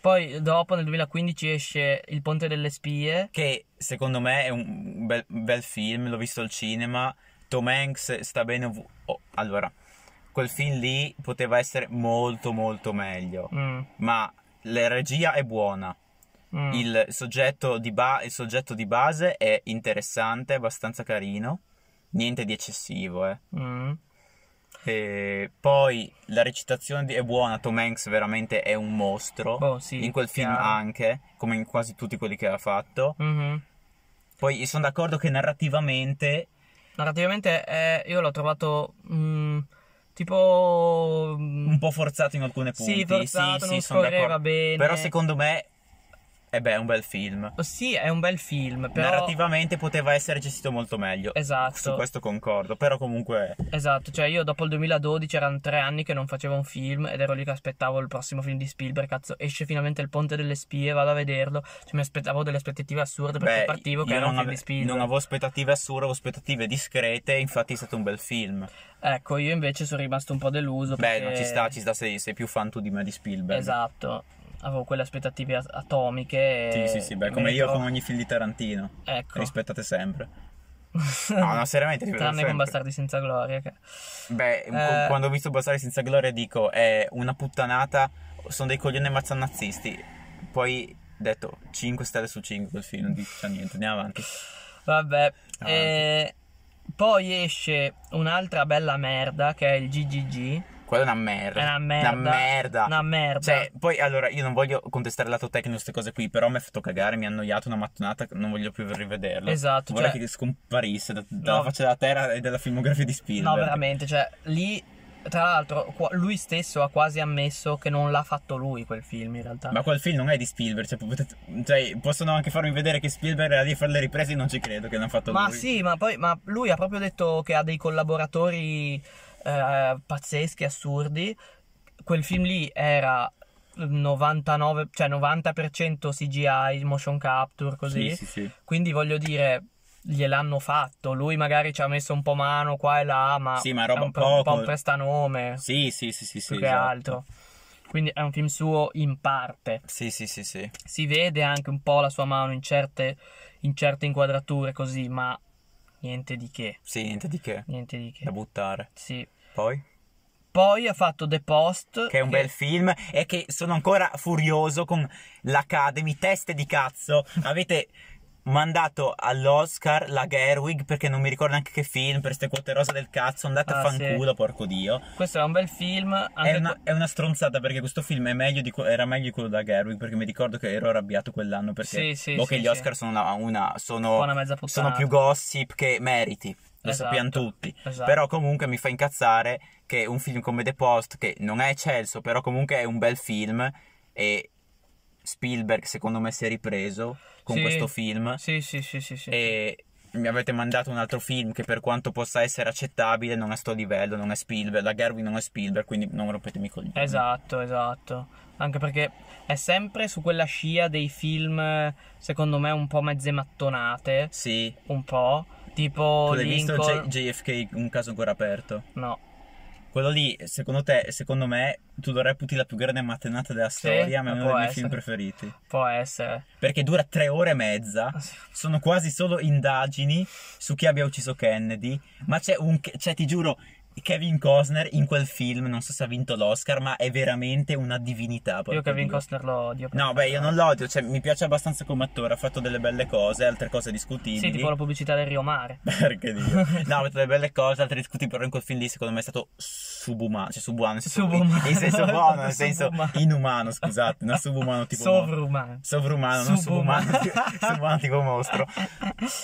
Poi dopo nel 2015 esce Il Ponte delle Spie. Che secondo me è un bel, bel film, l'ho visto al cinema. Tom Hanks sta bene. Ov- oh, allora, quel film lì poteva essere molto molto meglio. Mm. Ma la regia è buona. Mm. Il, soggetto ba- il, soggetto di base è interessante, abbastanza carino, niente di eccessivo. Eh. Mm. E poi la recitazione è buona, Tom Hanks veramente è un mostro, oh, sì, in quel chiaro. film anche, come in quasi tutti quelli che ha fatto. Mm-hmm. Poi sono d'accordo che narrativamente... Narrativamente è, eh, io l'ho trovato... Mh mm, tipo un po' forzato in alcune punti. Sì, forzato, sì, non sì, scorreva bene. Però secondo me e eh beh, è un bel film. Oh, sì, è un bel film. Però... Narrativamente poteva essere gestito molto meglio. Esatto. Su questo concordo, però comunque. Esatto, cioè io dopo il 2012 erano tre anni che non facevo un film ed ero lì che aspettavo il prossimo film di Spielberg. Cazzo, esce finalmente Il Ponte delle Spie, vado a vederlo. Cioè, mi aspettavo delle aspettative assurde perché beh, partivo che era un film ave- di Spielberg. Non avevo aspettative assurde, avevo aspettative discrete. Infatti è stato un bel film. Ecco, io invece sono rimasto un po' deluso. Beh, perché... no, ci sta, ci sta, sei, sei più fan tu di me di Spielberg. Esatto avevo quelle aspettative atomiche. Sì, sì, sì, beh, come io con ogni film di Tarantino. Ecco. Rispettate sempre. No, no, seriamente. Tranne con Bastardi senza gloria. Che... Beh, eh... quando ho visto Bastardi senza gloria dico, è una puttanata, sono dei coglioni mazzanazzisti. Poi detto 5 stelle su 5 quel film, non dice niente, andiamo avanti. Vabbè. Andiamo eh... Poi esce un'altra bella merda che è il GGG quella è una merda. È una merda. Una merda. Una merda. Cioè, poi allora io non voglio contestare il lato tecnico queste cose qui, però mi ha fatto cagare, mi ha annoiato una mattonata, non voglio più rivederlo. Esatto. Vorrei cioè... che scomparisse da, dalla no. faccia della terra e dalla filmografia di Spielberg. No, veramente, cioè, lì tra l'altro lui stesso ha quasi ammesso che non l'ha fatto lui quel film in realtà ma quel film non è di Spielberg cioè, potete, cioè possono anche farmi vedere che Spielberg era lì a fare le riprese non ci credo che l'hanno fatto ma lui ma sì ma poi ma lui ha proprio detto che ha dei collaboratori eh, pazzeschi, assurdi. Quel film lì era 99, cioè 90% CGI, motion capture, così. Sì, sì, sì. Quindi voglio dire, gliel'hanno fatto. Lui magari ci ha messo un po' mano qua e là, ma, sì, ma roba un, po', un po' un prestanome. Sì, sì, sì, sì, sì più che esatto. altro. Quindi è un film suo in parte. Sì, sì, sì, sì. Si vede anche un po' la sua mano in certe, in certe inquadrature così, ma niente di che. Sì, niente di che. Niente di che. Da buttare. Sì. Poi? Poi ha fatto The Post. Che è un che... bel film e che sono ancora furioso con l'Academy, teste di cazzo. Avete mandato all'Oscar la Gerwig perché non mi ricordo neanche che film per ste quote rosa del cazzo andate ah, a fanculo sì. porco dio questo è un bel film è una, è, una, stronzata perché questo film meglio di, era meglio di quello da Gerwig perché mi ricordo che ero arrabbiato quell'anno perché sì, sì, boh, sì gli Oscar sono, una, una, sono, un sono più gossip che meriti lo esatto, sappiamo tutti. Esatto. Però comunque mi fa incazzare che un film come The Post, che non è eccelso, però comunque è un bel film e Spielberg secondo me si è ripreso con sì, questo film. Sì, sì, sì, sì, sì. E mi avete mandato un altro film che per quanto possa essere accettabile non è a sto livello, non è Spielberg, la Garvey non è Spielberg, quindi non rompetemi i coglioni. Esatto, esatto. Anche perché è sempre su quella scia dei film, secondo me, un po' mezze mattonate. Sì. Un po'. Tipo. Tu l'hai Lincoln... visto J- JFK, un caso ancora aperto? No. Quello lì, secondo te, secondo me, tu lo reputi la più grande mattinata della sì, storia, ma è uno dei miei film preferiti. Può essere. Perché dura tre ore e mezza, ah, sono quasi solo indagini su chi abbia ucciso Kennedy, ma c'è un... Cioè, ti giuro, Kevin Costner in quel film, non so se ha vinto l'Oscar, ma è veramente una divinità. Io Kevin Dio. Costner lo odio. No, beh, io non lo odio, cioè, mi piace abbastanza come attore, ha fatto delle belle cose, altre cose discutibili. Sì, tipo la pubblicità del Rio Mare. Perché Dio. no, ha fatto delle belle cose, altre discutibili, però in quel film lì secondo me è stato subumano, cioè subumano, subumano. In, senso buono, nel senso inumano, scusate, non subumano tipo sovrumano. Sovrumano, non subumano, subumano tipo mostro.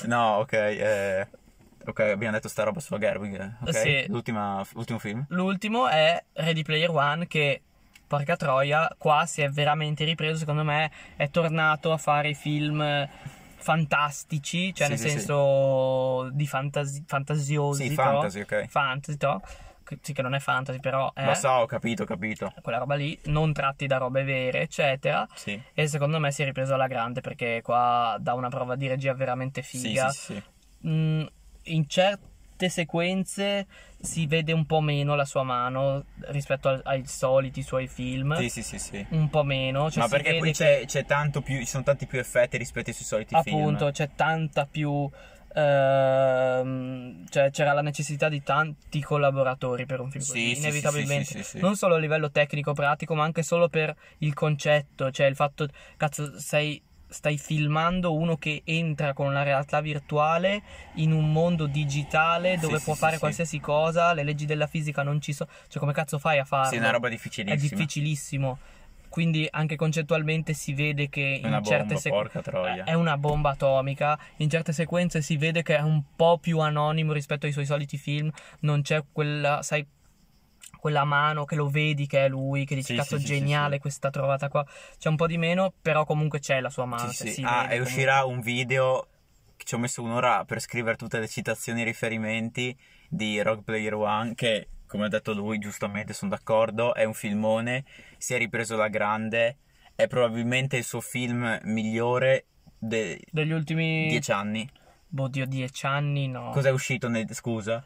No, ok, eh Ok, abbiamo detto sta roba sulla Gerwig. Okay? Sì. l'ultimo film. L'ultimo è Ready Player One che porca troia, qua si è veramente ripreso, secondo me è tornato a fare i film fantastici, cioè sì, nel sì, senso sì. di fantasi- fantasiosi. Sì, fantasy, ok. Fantasy, to. Sì, che non è fantasy, però. È Lo so, ho capito, ho capito. Quella roba lì, non tratti da robe vere, eccetera. Sì. E secondo me si è ripreso alla grande perché qua dà una prova di regia veramente figa. Sì, sì, sì. Mm, in certe sequenze si vede un po' meno la sua mano rispetto al, ai soliti suoi film. Sì, sì, sì, sì. Un po' meno. Cioè Ma perché qui c'è, c'è, tanto più, ci sono tanti più effetti rispetto ai suoi soliti appunto, film. Appunto, c'è tanta più... Ehm, cioè, c'era la necessità di tanti collaboratori per un film così, sì, inevitabilmente, sì, sì, non solo a livello tecnico pratico, ma anche solo per il concetto, cioè il fatto, cazzo, sei stai filmando uno che entra con la realtà virtuale in un mondo digitale dove sì, può sì, fare sì, qualsiasi cosa, le leggi della fisica non ci sono, cioè come cazzo fai a farlo? Sì, è una roba difficilissima. È difficilissimo. Quindi anche concettualmente si vede che in certe sequenze è una bomba atomica, in certe sequenze si vede che è un po' più anonimo rispetto ai suoi soliti film, non c'è quella, sai, quella mano che lo vedi che è lui, che dici sì, cazzo sì, geniale sì, questa trovata qua. C'è un po' di meno, però comunque c'è la sua mano. Cioè, ah, e uscirà un video che ci ho messo un'ora per scrivere tutte le citazioni e riferimenti di Rock Player One che come ha detto lui giustamente sono d'accordo, è un filmone, si è ripreso la grande, è probabilmente il suo film migliore de- degli ultimi dieci anni. Oddio, dieci anni no. Cos'è uscito nel... scusa?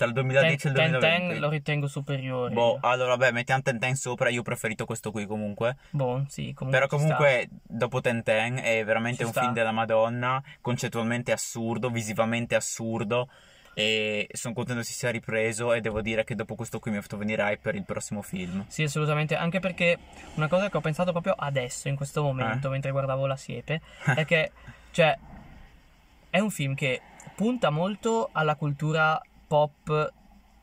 tra il 2010 ten, e il 2020 ten, ten, lo ritengo superiore boh io. allora vabbè, mettiamo Ten Ten sopra io ho preferito questo qui comunque boh sì comunque però comunque sta. dopo Ten Ten è veramente ci un sta. film della madonna concettualmente assurdo visivamente assurdo e sono contento si sia ripreso e devo dire che dopo questo qui mi ha fatto venire hype per il prossimo film. Sì, assolutamente, anche perché una cosa che ho pensato proprio adesso, in questo momento, eh. mentre guardavo La siepe, è che, cioè, è un film che punta molto alla cultura pop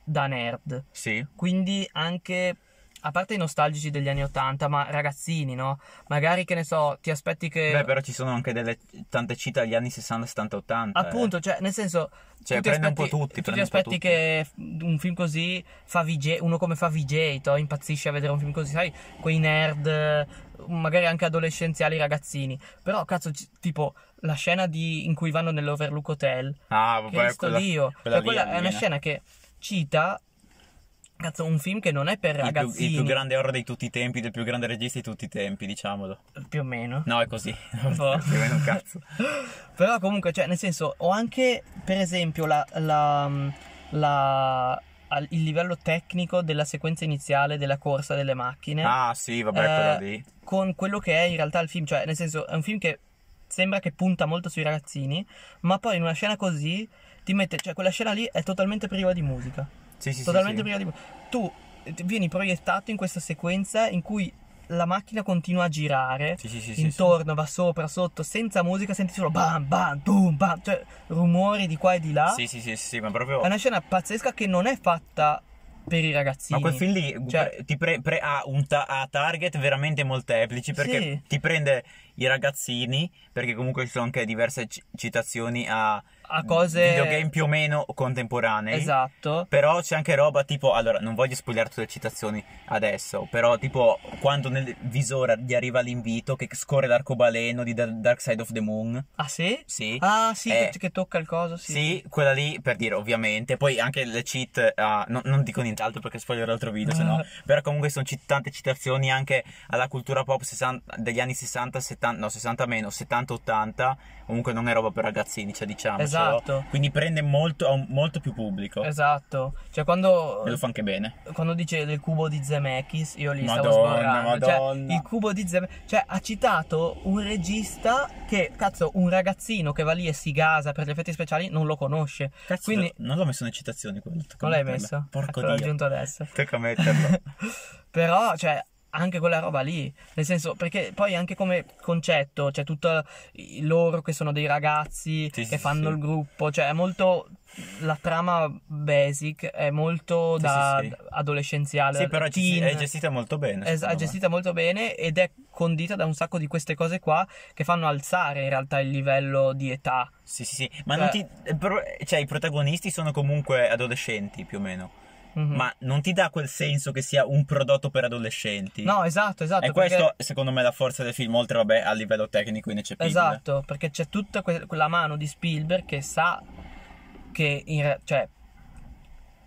da nerd. Sì. Quindi anche a parte i nostalgici degli anni 80, ma ragazzini, no? Magari che ne so, ti aspetti che. Beh, però ci sono anche delle tante cita degli anni 60, 70, 80. Appunto, eh. cioè, nel senso. Cioè, prende aspetti, un po' tutti. Tu ti aspetti che un film così fa VJ, uno come fa VJ, to, impazzisce a vedere un film così, sai? Quei nerd, magari anche adolescenziali ragazzini. Però, cazzo, tipo, la scena di, in cui vanno nell'Overlook Hotel. Ah, vabbè, Cristo quella, Dio. Quella, cioè, quella è una scena che cita Cazzo, un film che non è per ragazzi. Il, più grande horror di tutti i tempi, del più grande regista di tutti i tempi, diciamolo. Più o meno. No, è così. più o meno un cazzo. Però comunque, cioè, nel senso, ho anche, per esempio, la, la, la, il livello tecnico della sequenza iniziale della corsa delle macchine. Ah, sì, vabbè, eh, quello lì. Con quello che è in realtà il film, cioè, nel senso, è un film che sembra che punta molto sui ragazzini, ma poi in una scena così ti mette, cioè, quella scena lì è totalmente priva di musica. Sì, sì, totalmente sì, sì. prima Tu eh, vieni proiettato in questa sequenza in cui la macchina continua a girare sì, sì, sì, intorno, va sopra, sotto, senza musica, senti solo bam, bam, boom, bam, cioè rumori di qua e di là. Sì, sì, sì, sì, ma proprio... È una scena pazzesca che non è fatta per i ragazzini. Ma quel film lì cioè, eh, pre, pre, ha, ta- ha, target veramente molteplici perché ti prende i ragazzini, perché comunque ci sono anche diverse c- citazioni a a cose videogame più o meno contemporanee. Esatto. Però c'è anche roba tipo allora, non voglio spogliare tutte le citazioni adesso, però tipo quando nel visore gli arriva l'invito che scorre l'arcobaleno di The Dark Side of the Moon. Ah, sì? Sì. Ah, sì, eh, che, tocca il coso, sì. Sì, quella lì per dire ovviamente, poi anche le cheat uh, ah, no, non dico nient'altro perché spoglio l'altro video, se no. Però comunque sono c- tante citazioni anche alla cultura pop 60, degli anni 60, 70, no, 60 meno, 70, 80 comunque non è roba per ragazzini, cioè diciamo. Esatto. Quindi prende molto, molto più pubblico. Esatto. Cioè quando... E lo fa anche bene. Quando dice del cubo di Zemeckis, io lì Madonna, stavo sbarrando. Cioè, Madonna. Cioè, il cubo di Zemeckis... Cioè ha citato un regista che, cazzo, un ragazzino che va lì e si gasa per gli effetti speciali non lo conosce. Cazzo, Quindi... non l'ho messo nelle citazioni quello. Non l'hai messo? Porco ecco, Dio. L'ho aggiunto adesso. Tocca metterlo. Però, cioè anche quella roba lì, nel senso, perché poi anche come concetto, c'è cioè tutto loro che sono dei ragazzi sì, che sì, fanno sì. il gruppo, cioè è molto la trama basic è molto da adolescenziale. Sì, però teen, è gestita molto bene. È, è gestita molto bene ed è condita da un sacco di queste cose qua che fanno alzare in realtà il livello di età. Sì, sì, sì, ma cioè, non ti... Eh, cioè, i protagonisti sono comunque adolescenti più o meno mm-hmm. ma non ti dà quel senso che sia un prodotto per adolescenti. No, esatto, esatto. E perché... questo, secondo me, è la forza del film, oltre vabbè, a livello tecnico ineccepibile. Esatto, perché c'è tutta que- quella mano di Spielberg che sa che re- cioè,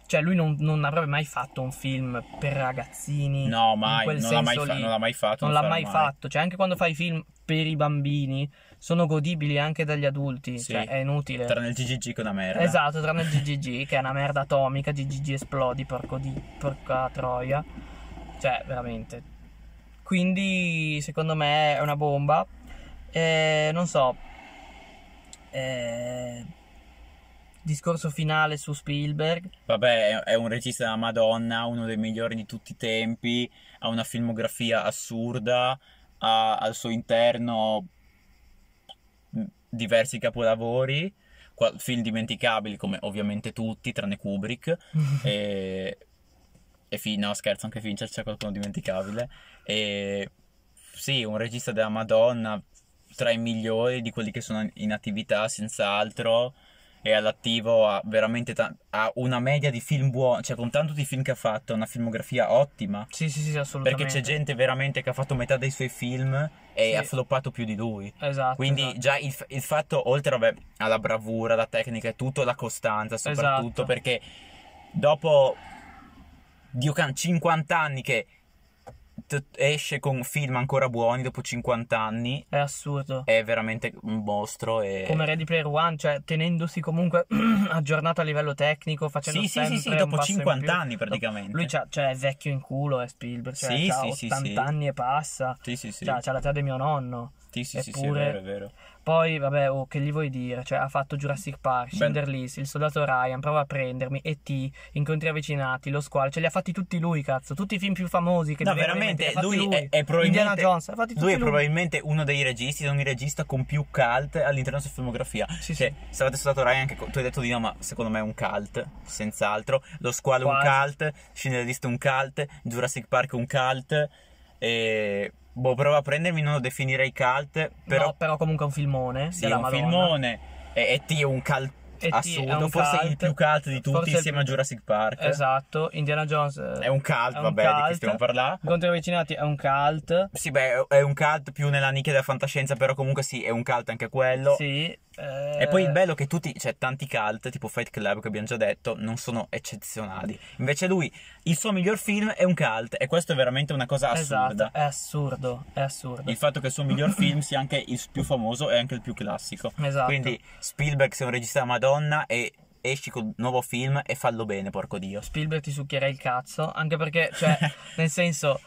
cioè lui non, non, avrebbe mai fatto un film per ragazzini. No, mai, non l'ha mai, fa- non l'ha mai, fatto. Non, non l'ha mai, fatto. Cioè anche quando fai film per i bambini, sono godibili anche dagli adulti, sì. cioè è inutile. Tranne il GGG che è una merda. Esatto, tranne il GGG che è una merda atomica, GGG esplodi, porco di porca troia. Cioè, veramente. Quindi, secondo me è una bomba. Eh, non so. Eh, discorso finale su Spielberg. Vabbè, è un regista della Madonna, uno dei migliori di tutti i tempi, ha una filmografia assurda, ha al suo interno diversi capolavori, film dimenticabili come ovviamente tutti, tranne Kubrick, e, e film, no scherzo, anche Fincher c'è qualcuno dimenticabile, e sì, un regista della Madonna, tra i migliori di quelli che sono in attività, senz'altro è all'attivo, ha veramente ta- ha una media di film buoni, cioè con tanto di film che ha fatto, una filmografia ottima. Sì, sì, sì, assolutamente. Perché c'è gente veramente che ha fatto metà dei suoi film e sì. ha floppato più di lui. Esatto. Quindi esatto. già il, il, fatto, oltre vabbè, alla bravura, alla tecnica e tutto, la costanza soprattutto, esatto. perché dopo Dio can 50 anni che esce con film ancora buoni dopo 50 anni. È assurdo. È veramente un mostro. E... Come Ready Player One, cioè tenendosi comunque aggiornato a livello tecnico, facendo sì, sempre Sì, sì, sì, dopo 50 anni praticamente. Lui c'ha, cioè, è vecchio in culo, è Spielberg, cioè sì, sì, 80 sì, anni e passa. Sì, sì, sì. Cioè, c'ha l'età di mio nonno. Sì, sì, Eppure... sì, è vero, è vero. Poi, vabbè, oh, che gli vuoi dire? Cioè, ha fatto Jurassic Park, Schindler List, Il soldato Ryan, Prova a prendermi, E.T., Incontri avvicinati, Lo squalo, ce li ha fatti tutti lui, cazzo. Tutti i film più famosi che No, veramente, lui, lui, È, è probabilmente... Indiana Jones, ha fatti tutti lui. è lui. probabilmente uno dei registi, non il regista con più cult all'interno della sua filmografia. Sì, cioè, sì. Salvate il soldato Ryan, che tu hai detto di no, ma secondo me è un cult, senz'altro. Lo squalo è un cult, Schindler List un cult, Jurassic Park un cult, e boh, prova a prendermi, non lo definirei cult, però... No, però comunque è un filmone. Sì, è un Madonna. filmone. E, e è un cult è assurdo, forse cult, il più cult di tutti insieme più... a Jurassic Park. Esatto, Indiana Jones è un cult, è vabbè, cult. di che stiamo parlando. Incontri avvicinati è un cult. Sì, beh, è un cult più nella nicchia della fantascienza, però comunque sì, è un cult anche quello. Sì. Eh, e poi il bello è che tutti, cioè tanti cult, tipo Fight Club che abbiamo già detto, non sono eccezionali. Invece lui, il suo miglior film è un cult e questo è veramente una cosa assurda. Esatto, è assurdo, è assurdo. Il fatto che il suo miglior film sia anche il più famoso e anche il più classico. Esatto. Quindi Spielberg sia un regista madonna Madonna e esci con un nuovo film e fallo bene, porco dio. Spielberg ti succhierà il cazzo, anche perché, cioè, nel senso,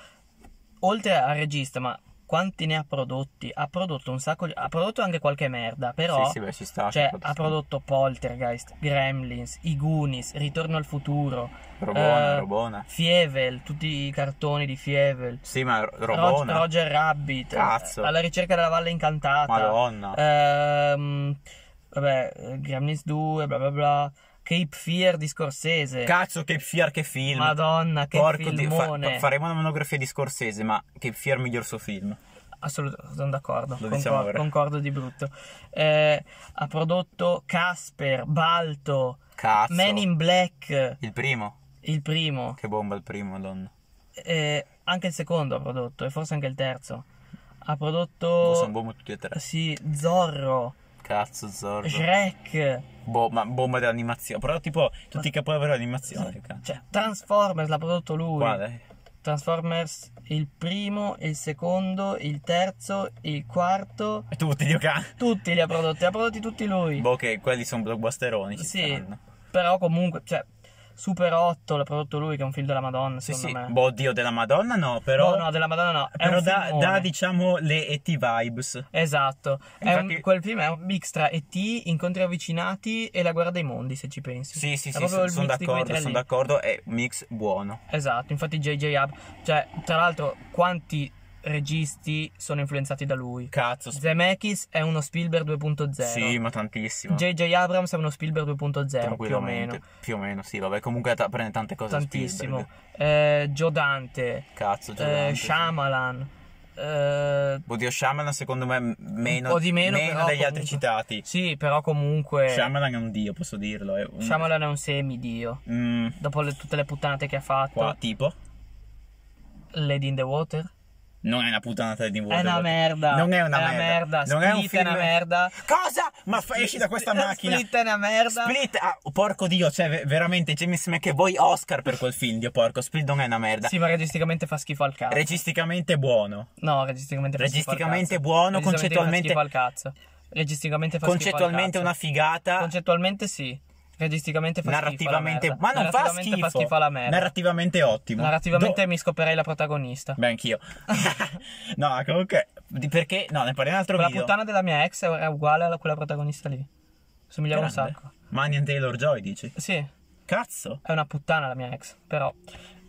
oltre al regista, ma quanti ne ha prodotti? Ha prodotto un sacco, ha prodotto anche qualche merda, però... Sì, sì, beh, ci sta. Cioè, ha prodotto Poltergeist, Gremlins, I Goonies, Ritorno al futuro, Robona, eh, Robona. Fievel, tutti i cartoni di Fievel. Sì, ma Robona. Roger, Roger Rabbit, Cazzo. Eh, Alla ricerca della valle incantata. Madonna. Ehm vabbè, eh, Gremlins 2, bla bla bla. Cape Fear di Scorsese. Cazzo, Cape Fear che film. Madonna, che Porco filmone. Di, fa, faremo una monografia di Scorsese, ma Cape Fear miglior suo film. Assolutamente, sono d'accordo. Concor- diciamo concordo di brutto. Eh, ha prodotto Casper, Balto, Cazzo. Men in Black. Il primo. Il primo. Che bomba il primo, madonna. Eh, anche il secondo ha prodotto, e forse anche il terzo. Ha prodotto... Oh, sono bomba tutti e tre. Sì, Zorro. Cazzo, Zorro. Shrek. Boh, ma bomba dell'animazione. Però tipo tutti i capolavori dell'animazione. Cioè, Transformers l'ha prodotto lui. Quale? Transformers il primo, il secondo, il terzo, il quarto. E tutti gli ha Tutti li ha prodotti, li ha prodotti tutti lui. Boh, che quelli sono blockbusteroni. Sì. Però comunque, cioè, Super 8 l'ha prodotto lui, che è un film della Madonna. Sì, sì. Me. Boh, Dio della Madonna no, però. No, boh, no, della Madonna no. È però da, da, diciamo, le ET vibes. Esatto. Infatti... Un, quel film è un mix tra ET, Incontri avvicinati e La guerra dei mondi, se ci pensi. Sì, sì, è sì. Sono d'accordo, sono d'accordo. È un mix buono. Esatto. Infatti, JJ Hub, cioè, tra l'altro, quanti registi sono influenzati da lui. Cazzo. Sp- Zemeckis è uno Spielberg 2.0. Sì, ma tantissimo. JJ Abrams è uno Spielberg 2.0, più o meno. Più o meno, sì, vabbè, comunque t- prende tante cose Tantissimo. Eh, Joe Dante. Cazzo, Joe eh, Dante. Eh, Shyamalan. Eh, Oddio, Shyamalan secondo me meno, o di meno, meno degli comunque, altri citati. Sì, però comunque. Shyamalan è un dio, posso dirlo. È un... Shyamalan è un semidio. Mm. Dopo le, tutte le puttanate che ha fatto. Qua, tipo? Lady in the Water. Non è una puttana di Waterworld. È una merda. Non è una, è una merda. Non Split è un film. È una merda. Cosa? Ma fa, esci da questa macchina. Split è una merda. Split, ah, porco dio, cioè veramente James cioè, che vuoi Oscar per quel film, dio porco. Split non è una merda. Sì, ma registicamente fa schifo al cazzo. Registicamente buono. No, registicamente fa registicamente schifo al cazzo. buono, registicamente concettualmente fa schifo al cazzo. Registicamente fa schifo al cazzo. Concettualmente una figata. Concettualmente sì registicamente fa narrativamente, schifo. Ma non fa schifo. fa schifo alla merda. Narrativamente ottimo. Narrativamente Do... mi scoperei la protagonista. Beh, anch'io. no, comunque. Perché? No, ne parliamo un altro video. La puttana della mia ex era uguale a quella protagonista lì. Somigliava Grande. un sacco. Manian Taylor Joy, dici? Sì. Cazzo. È una puttana la mia ex, però.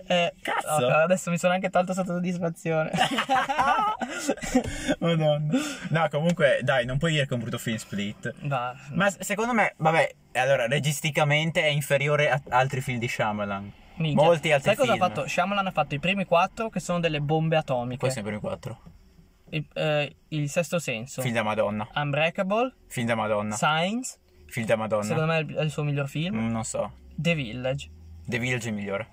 Eh, Cazzo! Oh, adesso mi sono anche tolto soddisfazione. Madonna. No, comunque, dai, non puoi dire che è un brutto film split. No, Ma secondo me, vabbè, allora, registicamente è inferiore a altri film di Shyamalan. Minchia. Molti altri Sai film. Sai cosa ha fatto? Shyamalan ha fatto i primi quattro che sono delle bombe atomiche. Questi sono i primi quattro. Il, eh, il sesto senso. Film da Madonna. Unbreakable. Film da Madonna. Signs. Film da Madonna. Secondo me è il, è il suo miglior film. Mm, non so. The Village. The Village è il migliore.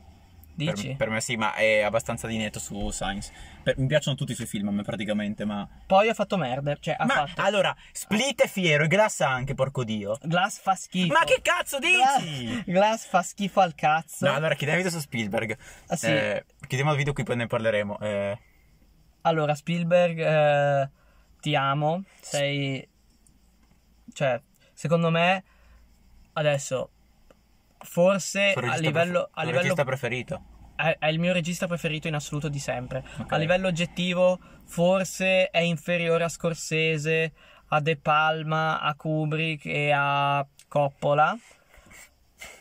Dici? Per, per, me sì, ma è abbastanza di netto su Sainz. mi piacciono tutti i suoi film, a me praticamente, ma... Poi ha fatto merda, cioè ha ma, fatto... allora, Split è fiero e Glass anche, porco dio. Glass fa schifo. Ma che cazzo dici? Glass, Glass fa schifo al cazzo. No, allora, chiediamo video su Spielberg. Ah, sì. Eh, chiediamo il video qui, poi ne parleremo. Eh... Allora, Spielberg, eh, ti amo, sei... Cioè, secondo me, adesso forse a livello, prefer- a livello regista preferito è, è, il mio regista preferito in assoluto di sempre okay. a livello oggettivo forse è inferiore a Scorsese a De Palma a Kubrick e a Coppola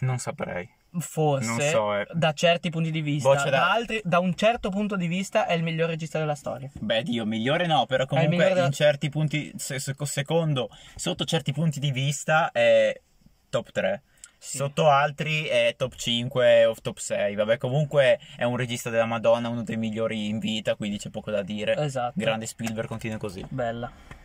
non saprei Forse, non so, eh. da certi punti di vista, boh, da... Da, altri, da... un certo punto di vista, è il miglior regista della storia. Beh, Dio, migliore no, però comunque in della... certi punti, secondo, sotto certi punti di vista, è top 3. Sì. Sotto altri è top 5 o top 6. Vabbè, comunque è un regista della Madonna, uno dei migliori in vita, quindi c'è poco da dire. Esatto. Grande Spielberg, continua così. Bella.